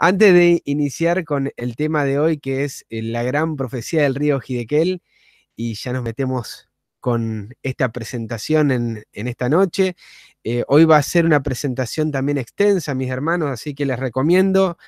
Antes de iniciar con el tema de hoy, que es eh, la gran profecía del río Hidequel, y ya nos metemos con esta presentación en, esta noche. Eh, hoy va a ser una presentación también extensa, mis hermanos, así que les recomiendo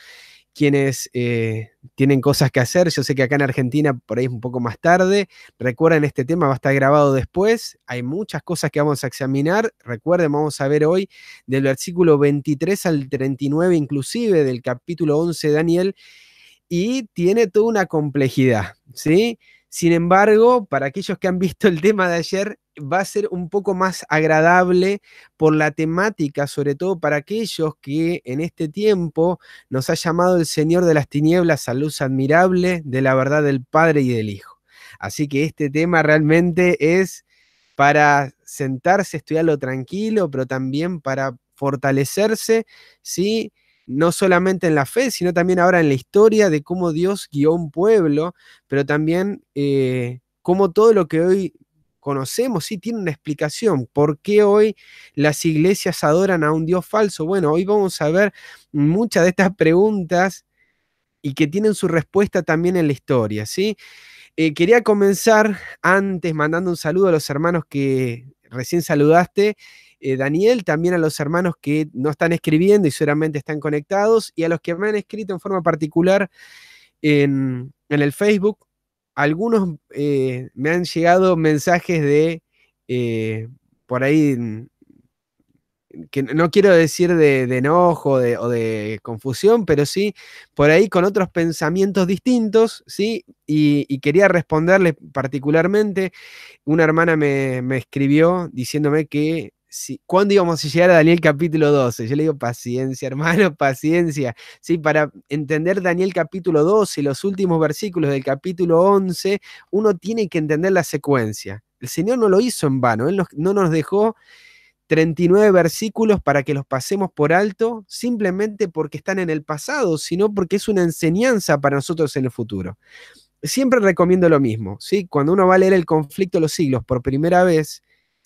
quienes eh, tienen cosas que hacer. Yo sé que acá en Argentina por ahí es un poco más tarde. Recuerden, este tema va a estar grabado después. Hay muchas cosas que vamos a examinar. Recuerden, vamos a ver hoy del versículo 23 al 39 inclusive del capítulo 11 de Daniel. Y tiene toda una complejidad, ¿sí? Sin embargo, para aquellos que han visto el tema de ayer, va a ser un poco más agradable por la temática, sobre todo para aquellos que en este tiempo nos ha llamado el Señor de las Tinieblas a luz admirable de la verdad del Padre y del Hijo. Así que este tema realmente es para sentarse, estudiarlo tranquilo, pero también para fortalecerse, ¿sí? no solamente en la fe, sino también ahora en la historia de cómo Dios guió un pueblo, pero también eh, cómo todo lo que hoy conocemos, sí tiene una explicación. ¿Por qué hoy las iglesias adoran a un Dios falso? Bueno, hoy vamos a ver muchas de estas preguntas y que tienen su respuesta también en la historia, ¿sí? Eh, quería comenzar antes mandando un saludo a los hermanos que recién saludaste, eh, Daniel, también a los hermanos que no están escribiendo y seguramente están conectados, y a los que me han escrito en forma particular en el Facebook, algunos eh, me han llegado mensajes de eh, por ahí mm, que no quiero decir de, enojo o de confusión, pero sí por ahí con otros pensamientos distintos, ¿sí? Y, quería responderle particularmente, una hermana me escribió diciéndome que ¿cuándo íbamos a llegar a Daniel capítulo 12? Yo le digo, paciencia, hermano, paciencia. Sí, para entender Daniel capítulo 12, los últimos versículos del capítulo 11, uno tiene que entender la secuencia. El Señor no lo hizo en vano, Él no nos dejó 39 versículos para que los pasemos por alto simplemente porque están en el pasado, sino porque es una enseñanza para nosotros en el futuro. Siempre recomiendo lo mismo, ¿sí? Cuando uno va a leer El conflicto de los siglos por primera vez,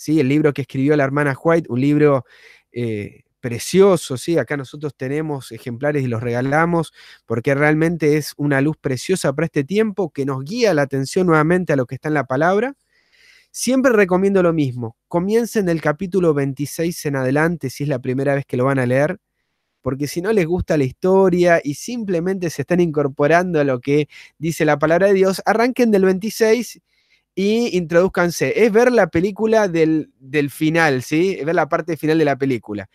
el libro que escribió la hermana White, un libro eh, precioso, ¿sí? acá nosotros tenemos ejemplares y los regalamos porque realmente es una luz preciosa para este tiempo que nos guía la atención nuevamente a lo que está en la palabra. Siempre recomiendo lo mismo, comiencen del capítulo 26 en adelante si es la primera vez que lo van a leer porque si no les gusta la historia y simplemente se están incorporando a lo que dice la palabra de Dios, arranquen del 26 y introduzcanse. Es ver la película del, final, ¿sí? ver la parte final de la película.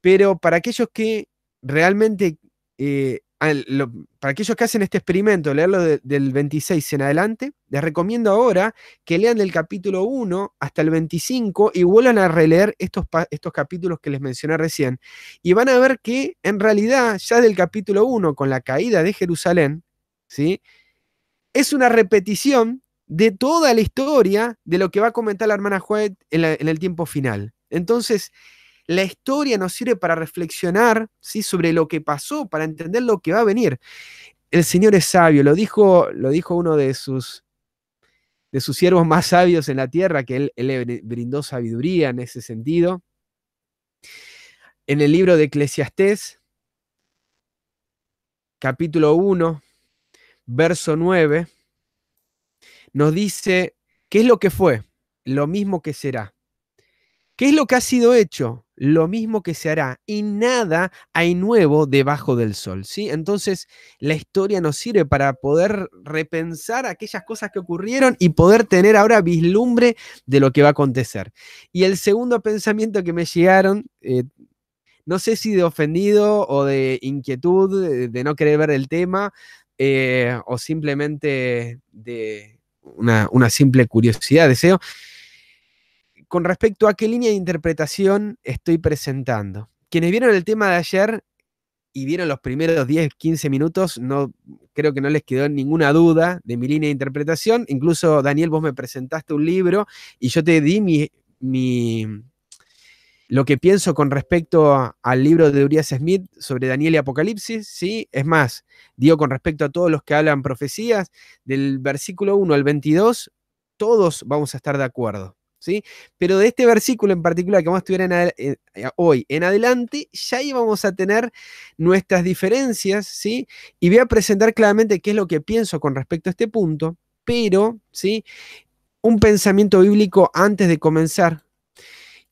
Pero para aquellos que realmente, eh, para aquellos que hacen este experimento, leerlo del 26 en adelante, les recomiendo ahora que lean del capítulo 1 hasta el 25 y vuelvan a releer estos, estos capítulos que les mencioné recién. Y van a ver que en realidad ya del capítulo 1, con la caída de Jerusalén, ¿sí? Es una repetición de toda la historia de lo que va a comentar la hermana Juárez en, el tiempo final. Entonces, la historia nos sirve para reflexionar ¿sí? sobre lo que pasó, para entender lo que va a venir. El Señor es sabio, lo dijo, lo dijo uno de sus, de sus siervos más sabios en la tierra, que él, le brindó sabiduría en ese sentido. En el libro de Eclesiastés, capítulo 1, verso 9 nos dice, ¿qué es lo que fue? Lo mismo que será. ¿Qué es lo que ha sido hecho? Lo mismo que se hará. Y nada hay nuevo debajo del sol. ¿sí? Entonces, la historia nos sirve para poder repensar aquellas cosas que ocurrieron y poder tener ahora vislumbre de lo que va a acontecer. Y el segundo pensamiento que me llegaron, eh, no sé si de ofendido o de inquietud, de, no querer ver el tema, eh, o simplemente de, una, simple curiosidad, deseo. Con respecto a qué línea de interpretación estoy presentando. Quienes vieron el tema de ayer y vieron los primeros 10, 15 minutos, no, creo que no les quedó ninguna duda de mi línea de interpretación. Incluso, Daniel, vos me presentaste un libro y yo te di mi, mi, lo que pienso con respecto al libro de Urias Smith sobre Daniel y Apocalipsis, ¿sí? Es más, digo con respecto a todos los que hablan profecías, del versículo 1 al 22, todos vamos a estar de acuerdo, ¿sí? Pero de este versículo en particular que vamos a estudiar eh, hoy en adelante, ya íbamos a tener nuestras diferencias, ¿sí? Y voy a presentar claramente qué es lo que pienso con respecto a este punto, pero, ¿sí? Un pensamiento bíblico antes de comenzar,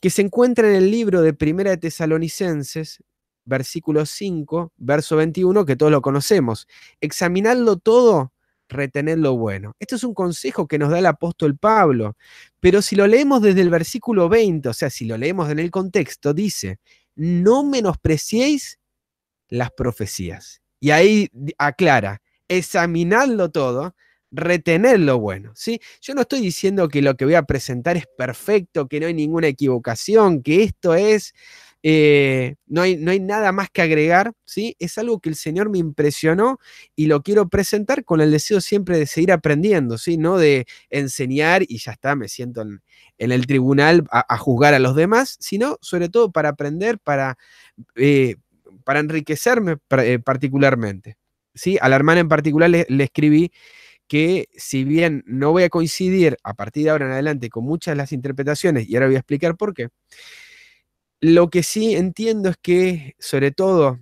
que se encuentra en el libro de Primera de Tesalonicenses, versículo 5, verso 21, que todos lo conocemos. Examinadlo todo, retened lo bueno. Esto es un consejo que nos da el apóstol Pablo, pero si lo leemos desde el versículo 20, o sea, si lo leemos en el contexto, dice, no menospreciéis las profecías. Y ahí aclara, examinadlo todo, retener lo bueno, ¿sí? Yo no estoy diciendo que lo que voy a presentar es perfecto, que no hay ninguna equivocación, que esto es, eh, no, hay, no hay nada más que agregar, ¿sí? Es algo que el Señor me impresionó y lo quiero presentar con el deseo siempre de seguir aprendiendo, ¿sí? No de enseñar y ya está, me siento en, el tribunal a, juzgar a los demás, sino sobre todo para aprender, para, eh, para enriquecerme eh, particularmente. ¿Sí? A la hermana en particular le escribí que si bien no voy a coincidir a partir de ahora en adelante con muchas de las interpretaciones, y ahora voy a explicar por qué, lo que sí entiendo es que, sobre todo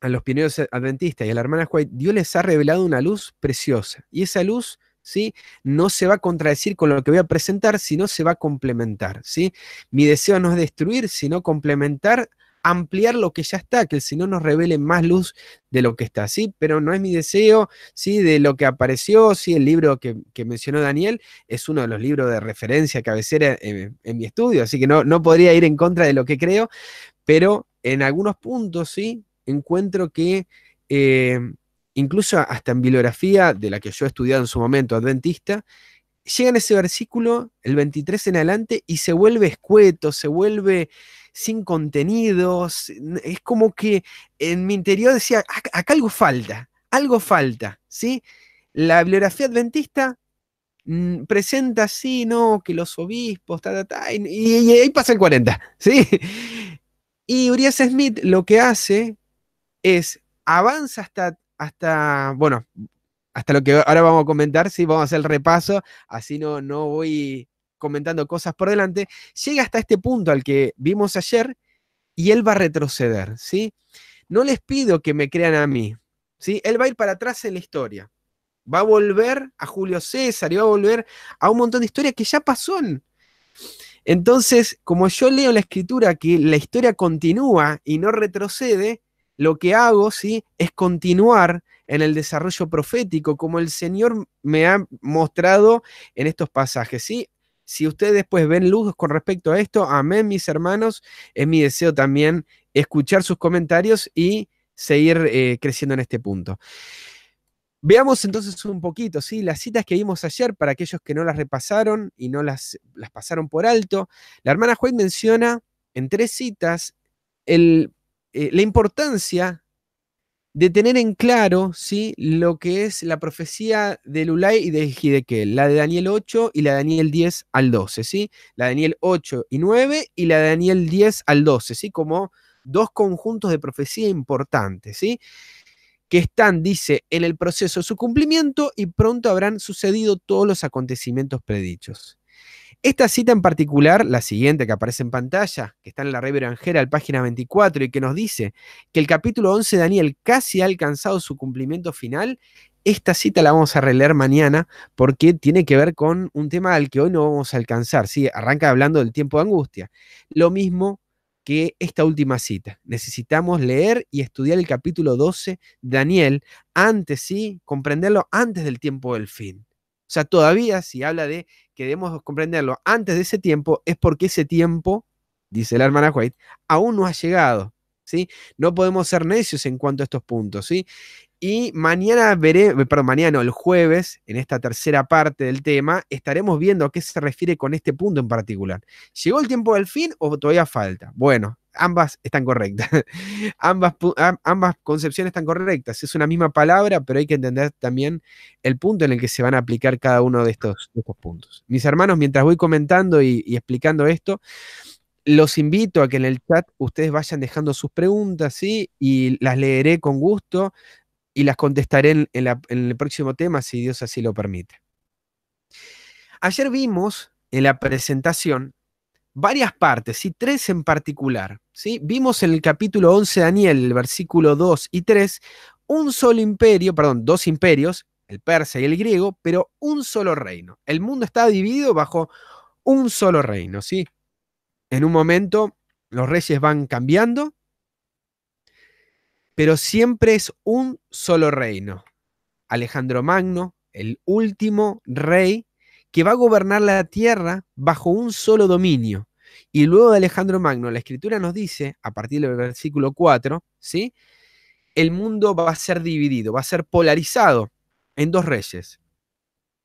a los pioneros adventistas y a la hermana White, Dios les ha revelado una luz preciosa. Y esa luz, ¿sí? No se va a contradecir con lo que voy a presentar, sino se va a complementar, ¿sí? Mi deseo no es destruir, sino complementar ampliar lo que ya está, que el no nos revele más luz de lo que está, ¿sí? Pero no es mi deseo, ¿sí? De lo que apareció, ¿sí? El libro que, mencionó Daniel es uno de los libros de referencia cabecera en, mi estudio, así que no, no podría ir en contra de lo que creo, pero en algunos puntos, ¿sí? Encuentro que... Eh, incluso hasta en bibliografía de la que yo he estudiado en su momento, adventista, llegan ese versículo, el 23 en adelante, y se vuelve escueto, se vuelve sin contenidos. Es como que en mi interior decía, acá algo falta, algo falta, ¿sí? La bibliografía adventista mm, presenta así, ¿no? Que los obispos, ta, ta, y, ahí pasa el 40, ¿sí? Y Urias Smith lo que hace es avanza hasta, hasta bueno, hasta lo que ahora vamos a comentar, sí, vamos a hacer el repaso, así no, no voy comentando cosas por delante, llega hasta este punto al que vimos ayer y él va a retroceder, ¿sí? No les pido que me crean a mí, ¿sí? Él va a ir para atrás en la historia. Va a volver a Julio César y va a volver a un montón de historias que ya pasó. Entonces, como yo leo la escritura que la historia continúa y no retrocede, lo que hago, ¿sí? Es continuar en el desarrollo profético, como el Señor me ha mostrado en estos pasajes, ¿sí? Si ustedes después pues, ven luz con respecto a esto, amén, mis hermanos. Es mi deseo también escuchar sus comentarios y seguir eh, creciendo en este punto. Veamos entonces un poquito, ¿sí? Las citas que vimos ayer, para aquellos que no las repasaron y no las, pasaron por alto, la hermana Juan menciona en tres citas eh, la importancia de tener en claro lo que es la profecía de Lulay y de Gidequel, la de Daniel 8 y la de Daniel 10 al 12, la de Daniel 8 y 9 y la de Daniel 10 al 12, como dos conjuntos de profecía importantes, ¿sí? que están, dice, en el proceso de su cumplimiento y pronto habrán sucedido todos los acontecimientos predichos. Esta cita en particular, la siguiente que aparece en pantalla, que está en la Rey verangera, página 24, y que nos dice que el capítulo 11 de Daniel casi ha alcanzado su cumplimiento final, esta cita la vamos a releer mañana porque tiene que ver con un tema al que hoy no vamos a alcanzar. ¿sí? Arranca hablando del tiempo de angustia. Lo mismo que esta última cita. Necesitamos leer y estudiar el capítulo 12 de Daniel antes, sí, comprenderlo antes del tiempo del fin. O sea, todavía si habla de Queremos comprenderlo antes de ese tiempo es porque ese tiempo, dice la hermana White, aún no ha llegado. ¿sí? No podemos ser necios en cuanto a estos puntos. ¿sí? Y mañana veré, perdón, mañana, el jueves, en esta tercera parte del tema, estaremos viendo a qué se refiere con este punto en particular. ¿Llegó el tiempo del fin o todavía falta? Bueno, ambas están correctas. ambas, ambas concepciones están correctas. Es una misma palabra, pero hay que entender también el punto en el que se van a aplicar cada uno de estos, puntos. Mis hermanos, mientras voy comentando y, explicando esto, los invito a que en el chat ustedes vayan dejando sus preguntas, Y las leeré con gusto y las contestaré en, en, el próximo tema, si Dios así lo permite. Ayer vimos en la presentación varias partes, y tres en particular. ¿sí? Vimos en el capítulo 11 de Daniel, el versículo 2 y 3, un solo imperio, perdón, dos imperios, el persa y el griego, pero un solo reino. El mundo está dividido bajo un solo reino, ¿sí? En un momento los reyes van cambiando, pero siempre es un solo reino. Alejandro Magno, el último rey que va a gobernar la tierra bajo un solo dominio. Y luego de Alejandro Magno, la escritura nos dice, a partir del versículo 4, ¿sí? el mundo va a ser dividido, va a ser polarizado en dos reyes,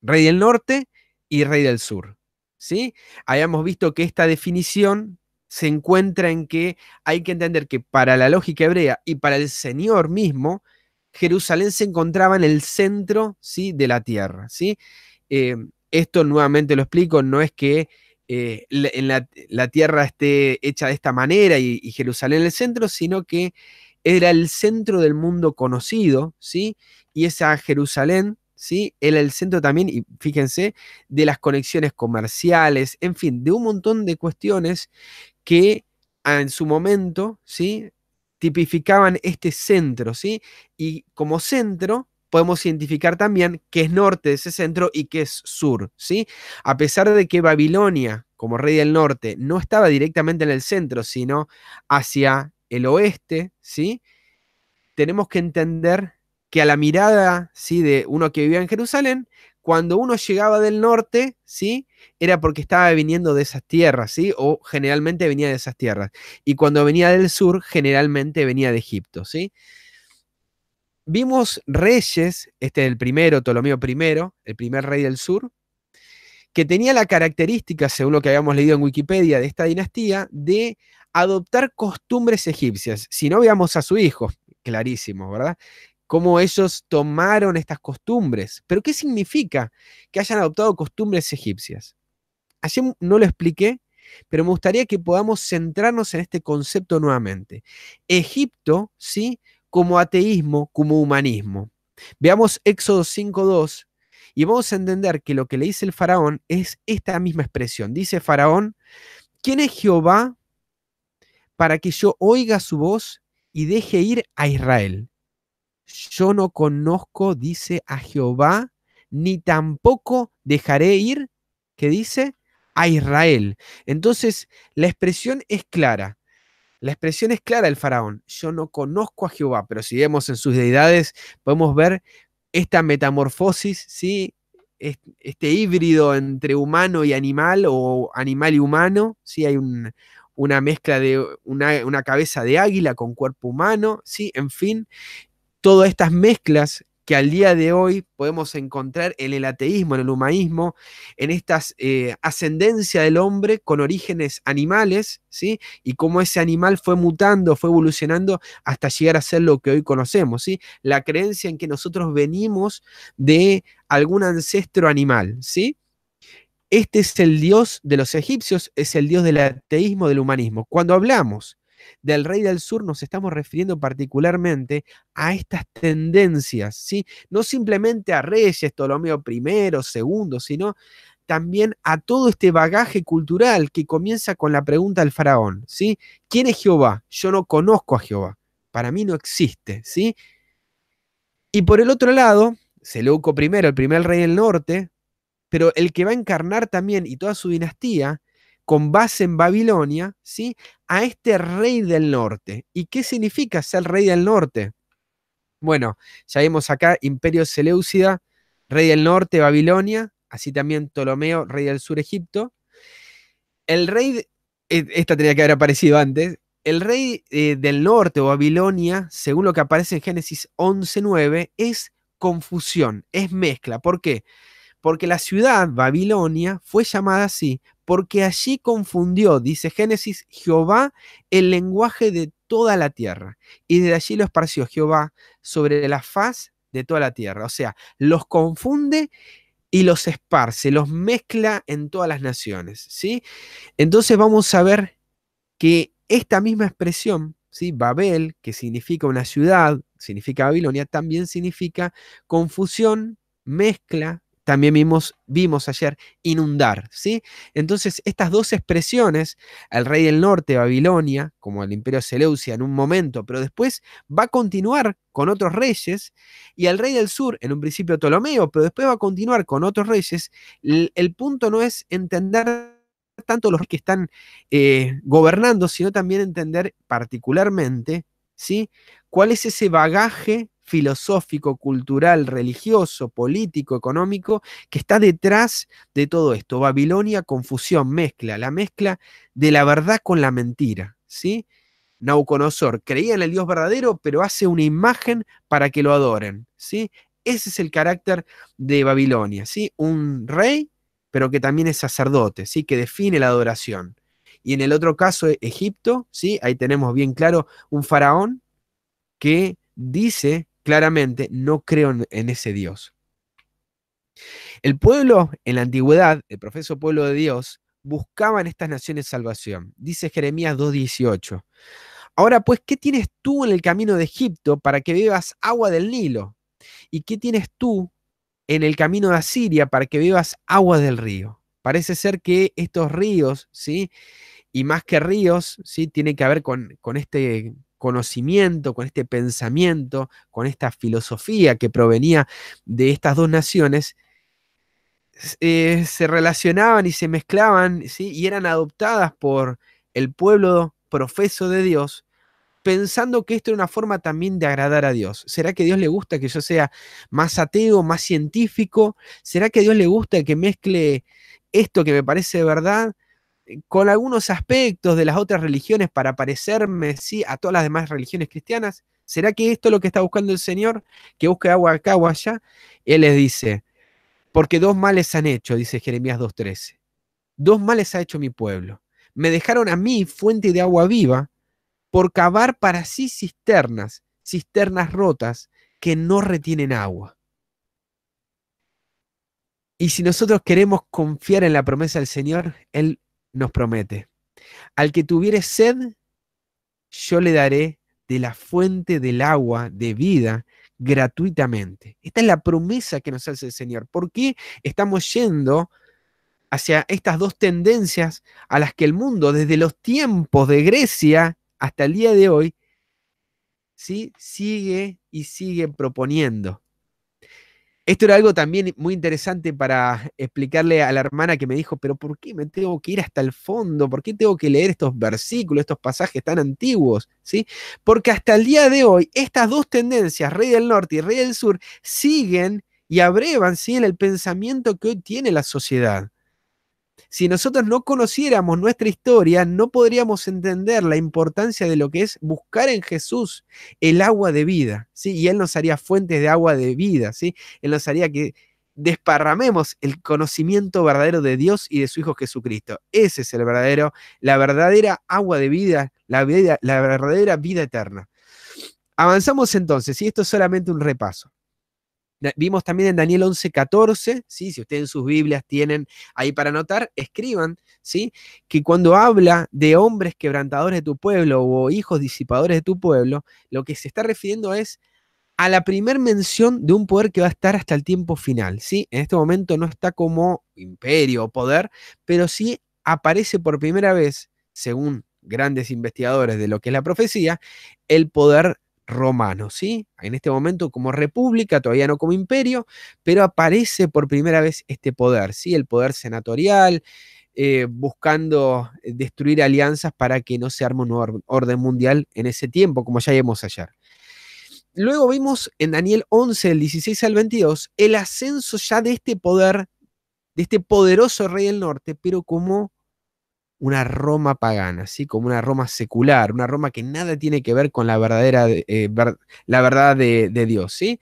rey del norte y rey del sur. ¿sí? Habíamos visto que esta definición se encuentra en que hay que entender que para la lógica hebrea y para el Señor mismo, Jerusalén se encontraba en el centro ¿sí? de la tierra. ¿sí? Eh, esto nuevamente lo explico, no es que eh, en la, tierra esté hecha de esta manera y, y Jerusalén el centro, sino que era el centro del mundo conocido, ¿sí? Y esa Jerusalén ¿sí? Era el centro también, y fíjense, de las conexiones comerciales, en fin, de un montón de cuestiones que en su momento, ¿sí? Tipificaban este centro, ¿sí? Y como centro, podemos identificar también qué es norte de ese centro y qué es sur, ¿sí? A pesar de que Babilonia, como rey del norte, no estaba directamente en el centro, sino hacia el oeste, ¿sí? Tenemos que entender que a la mirada, ¿sí? De uno que vivía en Jerusalén, cuando uno llegaba del norte, ¿sí? Era porque estaba viniendo de esas tierras, ¿sí? O generalmente venía de esas tierras. Y cuando venía del sur, generalmente venía de Egipto, ¿sí? vimos reyes, este es el primero, Ptolomeo I, el primer rey del sur, que tenía la característica, según lo que habíamos leído en Wikipedia, de esta dinastía, de adoptar costumbres egipcias. Si no veamos a su hijo, clarísimo, ¿verdad? Cómo ellos tomaron estas costumbres. Pero ¿qué significa que hayan adoptado costumbres egipcias? Ayer no lo expliqué, pero me gustaría que podamos centrarnos en este concepto nuevamente. Egipto, ¿sí? como ateísmo, como humanismo. Veamos Éxodo 5.2 y vamos a entender que lo que le dice el faraón es esta misma expresión. Dice faraón, ¿quién es Jehová para que yo oiga su voz y deje ir a Israel? Yo no conozco, dice a Jehová, ni tampoco dejaré ir, que dice, a Israel. Entonces, la expresión es clara. La expresión es clara del faraón, yo no conozco a Jehová, pero si vemos en sus deidades, podemos ver esta metamorfosis, ¿sí? este híbrido entre humano y animal o animal y humano, ¿sí? hay una mezcla de una, cabeza de águila con cuerpo humano, ¿sí? en fin, todas estas mezclas que al día de hoy podemos encontrar en el ateísmo, en el humanismo, en esta eh, ascendencia del hombre con orígenes animales, ¿sí? Y cómo ese animal fue mutando, fue evolucionando hasta llegar a ser lo que hoy conocemos, ¿sí? La creencia en que nosotros venimos de algún ancestro animal, ¿sí? Este es el dios de los egipcios, es el dios del ateísmo, del humanismo. Cuando hablamos del rey del sur nos estamos refiriendo particularmente a estas tendencias, ¿sí? No simplemente a reyes, Ptolomeo I, II, sino también a todo este bagaje cultural que comienza con la pregunta del faraón, ¿sí? ¿Quién es Jehová? Yo no conozco a Jehová, para mí no existe, ¿sí? Y por el otro lado, Seleuco I, el primer rey del norte, pero el que va a encarnar también y toda su dinastía con base en Babilonia, ¿sí? a este rey del norte. ¿Y qué significa ser rey del norte? Bueno, ya vemos acá Imperio Seleucida, rey del norte, Babilonia, así también Ptolomeo, rey del sur, Egipto. El rey, e, esta tenía que haber aparecido antes, el rey eh, del norte o Babilonia, según lo que aparece en Génesis 11.9, es confusión, es mezcla. ¿Por qué? Porque la ciudad Babilonia fue llamada así porque allí confundió, dice Génesis, Jehová el lenguaje de toda la tierra, y desde allí lo esparció Jehová sobre la faz de toda la tierra. O sea, los confunde y los esparce, los mezcla en todas las naciones, ¿sí? Entonces vamos a ver que esta misma expresión, ¿sí? Babel, que significa una ciudad, significa Babilonia, también significa confusión, mezcla, también vimos, vimos ayer inundar, ¿sí? Entonces, estas dos expresiones, al rey del norte, Babilonia, como el imperio Seleucia en un momento, pero después va a continuar con otros reyes, y al rey del sur, en un principio Ptolomeo, pero después va a continuar con otros reyes, el, punto no es entender tanto los que están eh, gobernando, sino también entender particularmente, ¿sí? ¿Cuál es ese bagaje filosófico, cultural, religioso, político, económico, que está detrás de todo esto. Babilonia, confusión, mezcla, la mezcla de la verdad con la mentira, ¿sí? Nauconosor creía en el Dios verdadero, pero hace una imagen para que lo adoren, ¿sí? Ese es el carácter de Babilonia, ¿sí? Un rey, pero que también es sacerdote, ¿sí? Que define la adoración. Y en el otro caso, Egipto, ¿sí? Ahí tenemos bien claro un faraón que dice claramente no creo en, ese Dios. El pueblo en la antigüedad, el profeso pueblo de Dios, buscaba en estas naciones salvación. Dice Jeremías 2.18. Ahora pues, ¿qué tienes tú en el camino de Egipto para que bebas agua del Nilo? ¿Y qué tienes tú en el camino de Asiria para que bebas agua del río? Parece ser que estos ríos, ¿sí? Y más que ríos, ¿sí? Tiene que ver con, con este conocimiento, con este pensamiento, con esta filosofía que provenía de estas dos naciones, eh, se relacionaban y se mezclaban ¿sí? y eran adoptadas por el pueblo profeso de Dios, pensando que esto era una forma también de agradar a Dios. ¿Será que Dios le gusta que yo sea más ateo, más científico? ¿Será que a Dios le gusta que mezcle esto que me parece verdad con algunos aspectos de las otras religiones para parecerme sí, a todas las demás religiones cristianas? ¿Será que esto es lo que está buscando el Señor? Que busque agua acá o allá. Él les dice, porque dos males han hecho, dice Jeremías 2.13. Dos males ha hecho mi pueblo. Me dejaron a mí fuente de agua viva por cavar para sí cisternas, cisternas rotas que no retienen agua. Y si nosotros queremos confiar en la promesa del Señor, Él nos promete. Al que tuviere sed, yo le daré de la fuente del agua de vida gratuitamente. Esta es la promesa que nos hace el Señor. ¿Por qué estamos yendo hacia estas dos tendencias a las que el mundo, desde los tiempos de Grecia hasta el día de hoy, ¿sí? sigue y sigue proponiendo? Esto era algo también muy interesante para explicarle a la hermana que me dijo, pero ¿por qué me tengo que ir hasta el fondo? ¿Por qué tengo que leer estos versículos, estos pasajes tan antiguos? ¿Sí? Porque hasta el día de hoy, estas dos tendencias, Rey del Norte y Rey del Sur, siguen y abrevan ¿sí? el pensamiento que hoy tiene la sociedad. Si nosotros no conociéramos nuestra historia, no podríamos entender la importancia de lo que es buscar en Jesús el agua de vida, ¿sí? Y Él nos haría fuentes de agua de vida, ¿sí? Él nos haría que desparramemos el conocimiento verdadero de Dios y de su Hijo Jesucristo. Ese es el verdadero, la verdadera agua de vida, la, vida, la verdadera vida eterna. Avanzamos entonces, y esto es solamente un repaso. Vimos también en Daniel 11:14, ¿sí? si ustedes en sus Biblias tienen ahí para anotar, escriban, ¿sí? que cuando habla de hombres quebrantadores de tu pueblo o hijos disipadores de tu pueblo, lo que se está refiriendo es a la primer mención de un poder que va a estar hasta el tiempo final. ¿sí? En este momento no está como imperio o poder, pero sí aparece por primera vez, según grandes investigadores de lo que es la profecía, el poder romano, ¿sí? En este momento como república, todavía no como imperio, pero aparece por primera vez este poder, ¿sí? El poder senatorial, eh, buscando destruir alianzas para que no se arme un nuevo orden mundial en ese tiempo, como ya vimos ayer. Luego vimos en Daniel 11, del 16 al 22, el ascenso ya de este poder, de este poderoso rey del norte, pero como una Roma pagana, ¿sí? como una Roma secular, una Roma que nada tiene que ver con la, verdadera, eh, la verdad de, Dios. ¿sí?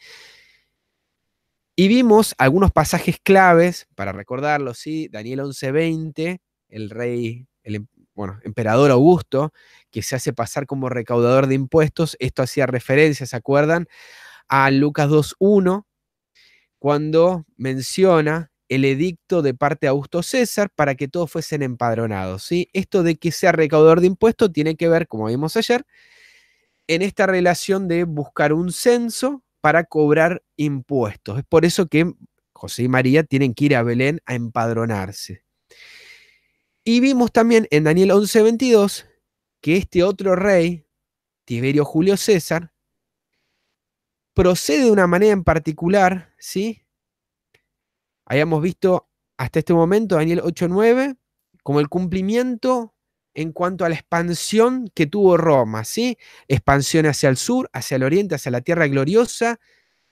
Y vimos algunos pasajes claves, para recordarlo, ¿sí? Daniel 11:20, el rey, el, em, bueno, emperador Augusto, que se hace pasar como recaudador de impuestos, esto hacía referencia, ¿se acuerdan? A Lucas 2:1, cuando menciona el edicto de parte de Augusto César para que todos fuesen empadronados. ¿sí? Esto de que sea recaudador de impuestos tiene que ver, como vimos ayer, en esta relación de buscar un censo para cobrar impuestos. Es por eso que José y María tienen que ir a Belén a empadronarse. Y vimos también en Daniel 11:22 que este otro rey, Tiberio Julio César, procede de una manera en particular, ¿sí? Habíamos visto hasta este momento Daniel 8.9 como el cumplimiento en cuanto a la expansión que tuvo Roma, ¿sí? Expansión hacia el sur, hacia el oriente, hacia la tierra gloriosa,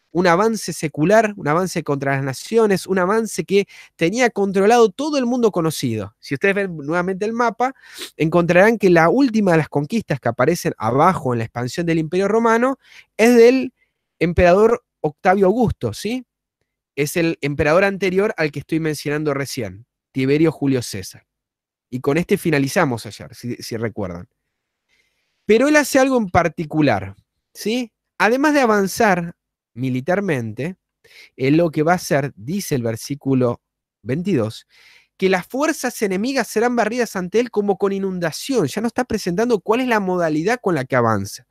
un avance secular, un avance contra las naciones, un avance que tenía controlado todo el mundo conocido. Si ustedes ven nuevamente el mapa, encontrarán que la última de las conquistas que aparecen abajo en la expansión del Imperio Romano es del emperador Octavio Augusto, ¿sí? es el emperador anterior al que estoy mencionando recién, Tiberio Julio César. Y con este finalizamos ayer, si, recuerdan. Pero él hace algo en particular, ¿sí? Además de avanzar militarmente, él lo que va a hacer, dice el versículo 22, que las fuerzas enemigas serán barridas ante él como con inundación. Ya no está presentando cuál es la modalidad con la que avanza.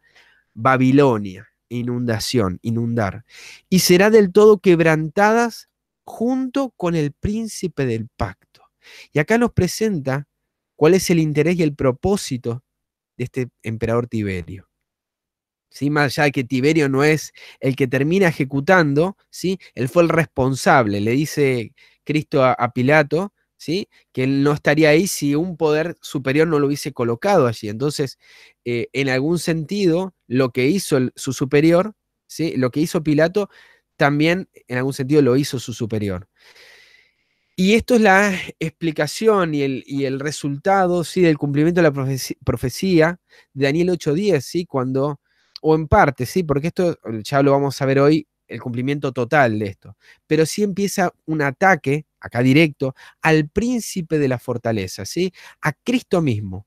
Babilonia, inundación, inundar, y será del todo quebrantadas junto con el príncipe del pacto. Y acá nos presenta cuál es el interés y el propósito de este emperador Tiberio. ¿Sí? Más allá que Tiberio no es el que termina ejecutando, ¿sí? él fue el responsable, le dice Cristo a Pilato, que él no estaría ahí si un poder superior no lo hubiese colocado allí. Entonces, eh, en algún sentido, lo que hizo su superior, ¿sí? lo que hizo Pilato, también en algún sentido lo hizo su superior. Y esto es la explicación y el, resultado ¿sí? del cumplimiento de la profecía, de Daniel 8.10, ¿sí? cuando, o en parte, ¿sí? porque esto ya lo vamos a ver hoy, el cumplimiento total de esto, pero sí empieza un ataque acá directo, al príncipe de la fortaleza, ¿sí? A Cristo mismo.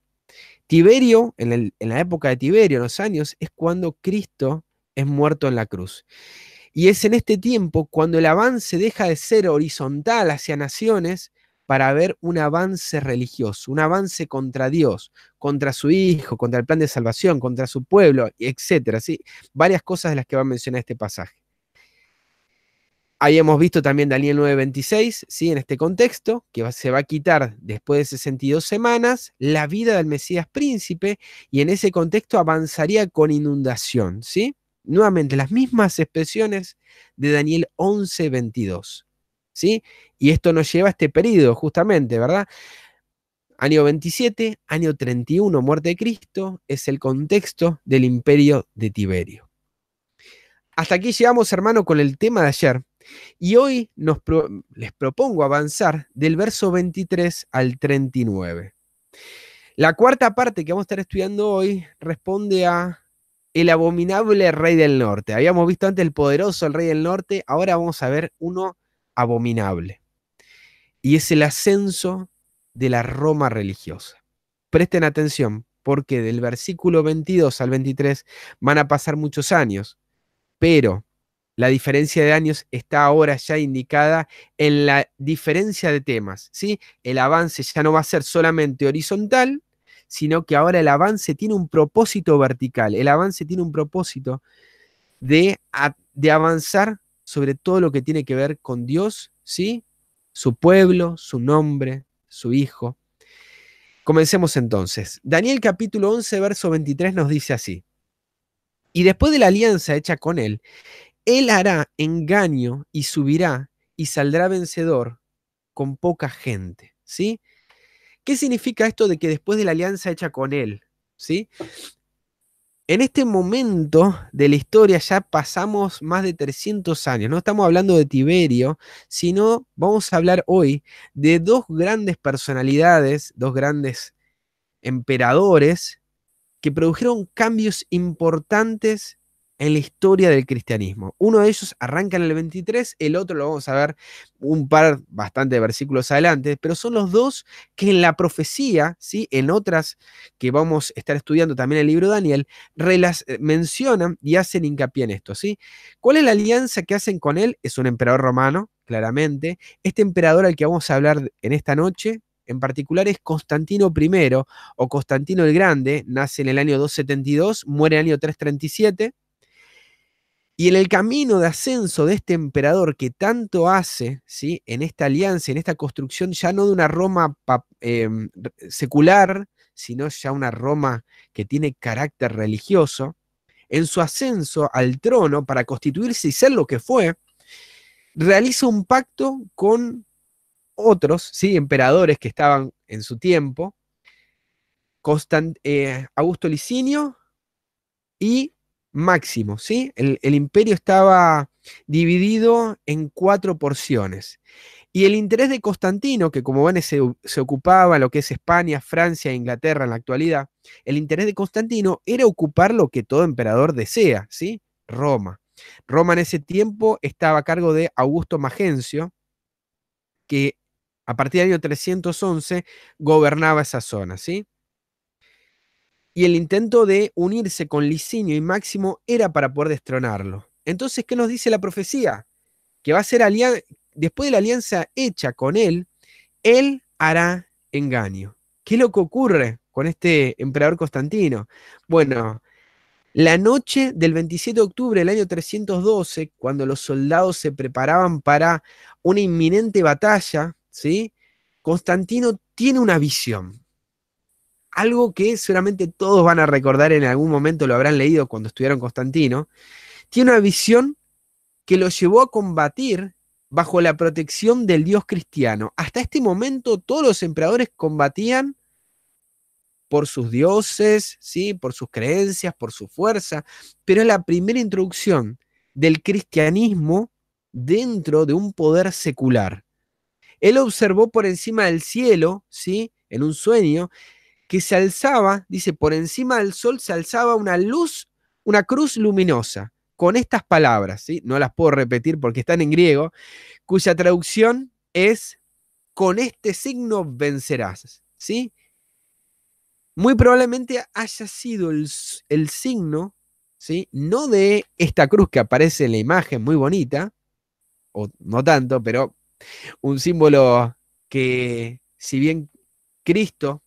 Tiberio, en, la época de Tiberio, en los años, es cuando Cristo es muerto en la cruz. Y es en este tiempo cuando el avance deja de ser horizontal hacia naciones para ver un avance religioso, un avance contra Dios, contra su Hijo, contra el plan de salvación, contra su pueblo, etcétera, ¿sí? Varias cosas de las que va a mencionar este pasaje. Ahí hemos visto también Daniel 9:26, ¿sí? en este contexto, que se va a quitar después de 62 semanas la vida del Mesías príncipe y en ese contexto avanzaría con inundación. ¿sí? Nuevamente, las mismas expresiones de Daniel 11:22. ¿sí? Y esto nos lleva a este periodo, justamente, ¿verdad? Año 27, año 31, muerte de Cristo, es el contexto del imperio de Tiberio. Hasta aquí llegamos, hermano, con el tema de ayer, y hoy les propongo avanzar del verso 23 al 39. La cuarta parte que vamos a estar estudiando hoy responde a el abominable rey del norte. Habíamos visto antes el poderoso, el rey del norte, ahora vamos a ver uno abominable. Y es el ascenso de la Roma religiosa. Presten atención, porque del versículo 22 al 23 van a pasar muchos años, pero la diferencia de años está ahora ya indicada en la diferencia de temas, ¿sí? El avance ya no va a ser solamente horizontal, sino que ahora el avance tiene un propósito vertical, el avance tiene un propósito de, de avanzar sobre todo lo que tiene que ver con Dios, ¿sí? Su pueblo, su nombre, su hijo. Comencemos entonces. Daniel capítulo 11, verso 23 nos dice así. Y después de la alianza hecha con él, él hará engaño y subirá y saldrá vencedor con poca gente. ¿Sí? ¿Qué significa esto de que después de la alianza hecha con él? ¿Sí? En este momento de la historia ya pasamos más de 300 años. No estamos hablando de Tiberio, sino vamos a hablar hoy de dos grandes personalidades, dos grandes emperadores que produjeron cambios importantes en la historia del cristianismo. Uno de ellos arranca en el 23, el otro lo vamos a ver un par bastante versículos adelante, pero son los dos que en la profecía, ¿sí? en otras que vamos a estar estudiando también el libro de Daniel, eh, mencionan y hacen hincapié en esto. ¿sí? ¿Cuál es la alianza que hacen con él? Es un emperador romano, claramente. Este emperador al que vamos a hablar en esta noche, en particular es Constantino I o Constantino el Grande, nace en el año 272, muere en el año 337. Y en el camino de ascenso de este emperador que tanto hace, ¿sí? en esta alianza, en esta construcción ya no de una Roma em, secular, sino ya una Roma que tiene carácter religioso, en su ascenso al trono para constituirse y ser lo que fue, realiza un pacto con otros ¿sí? emperadores que estaban en su tiempo, eh, Augusto Licinio y máximo, ¿sí? El, imperio estaba dividido en cuatro porciones. Y el interés de Constantino, que como ven se, ocupaba lo que es España, Francia e Inglaterra en la actualidad, el interés de Constantino era ocupar lo que todo emperador desea, ¿sí? Roma. Roma en ese tiempo estaba a cargo de Augusto Magencio, que a partir del año 311 gobernaba esa zona, ¿sí? y el intento de unirse con Licinio y Máximo era para poder destronarlo. Entonces, ¿qué nos dice la profecía? Que va a ser alianza, después de la alianza hecha con él, él hará engaño. ¿Qué es lo que ocurre con este emperador Constantino? Bueno, la noche del 27 de octubre del año 312, cuando los soldados se preparaban para una inminente batalla, ¿sí? Constantino tiene una visión algo que seguramente todos van a recordar en algún momento, lo habrán leído cuando estuvieron Constantino, tiene una visión que lo llevó a combatir bajo la protección del dios cristiano. Hasta este momento todos los emperadores combatían por sus dioses, ¿sí? por sus creencias, por su fuerza, pero es la primera introducción del cristianismo dentro de un poder secular. Él observó por encima del cielo, ¿sí? en un sueño, que se alzaba, dice, por encima del sol se alzaba una luz, una cruz luminosa, con estas palabras, ¿sí? no las puedo repetir porque están en griego, cuya traducción es, con este signo vencerás, ¿sí? Muy probablemente haya sido el, signo, ¿sí? No de esta cruz que aparece en la imagen, muy bonita, o no tanto, pero un símbolo que si bien Cristo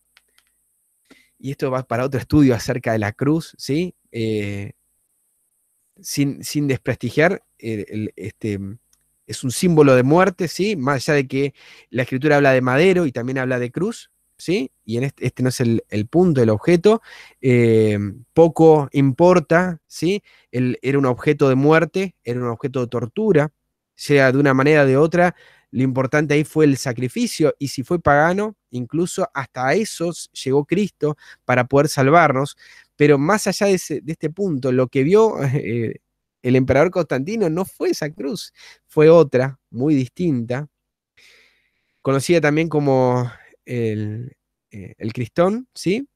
y esto va para otro estudio acerca de la cruz, ¿sí? Eh, sin, desprestigiar, este, es un símbolo de muerte, ¿sí? Más allá de que la escritura habla de madero y también habla de cruz, ¿sí? Y en este, no es el, punto, el objeto, eh, poco importa, ¿sí? era un objeto de muerte, era un objeto de tortura, sea de una manera o de otra, lo importante ahí fue el sacrificio y si fue pagano, incluso hasta esos llegó Cristo para poder salvarnos. Pero más allá de, este punto, lo que vio eh, el emperador Constantino no fue esa cruz, fue otra, muy distinta, conocida también como el, eh, el Cristón, ¿sí?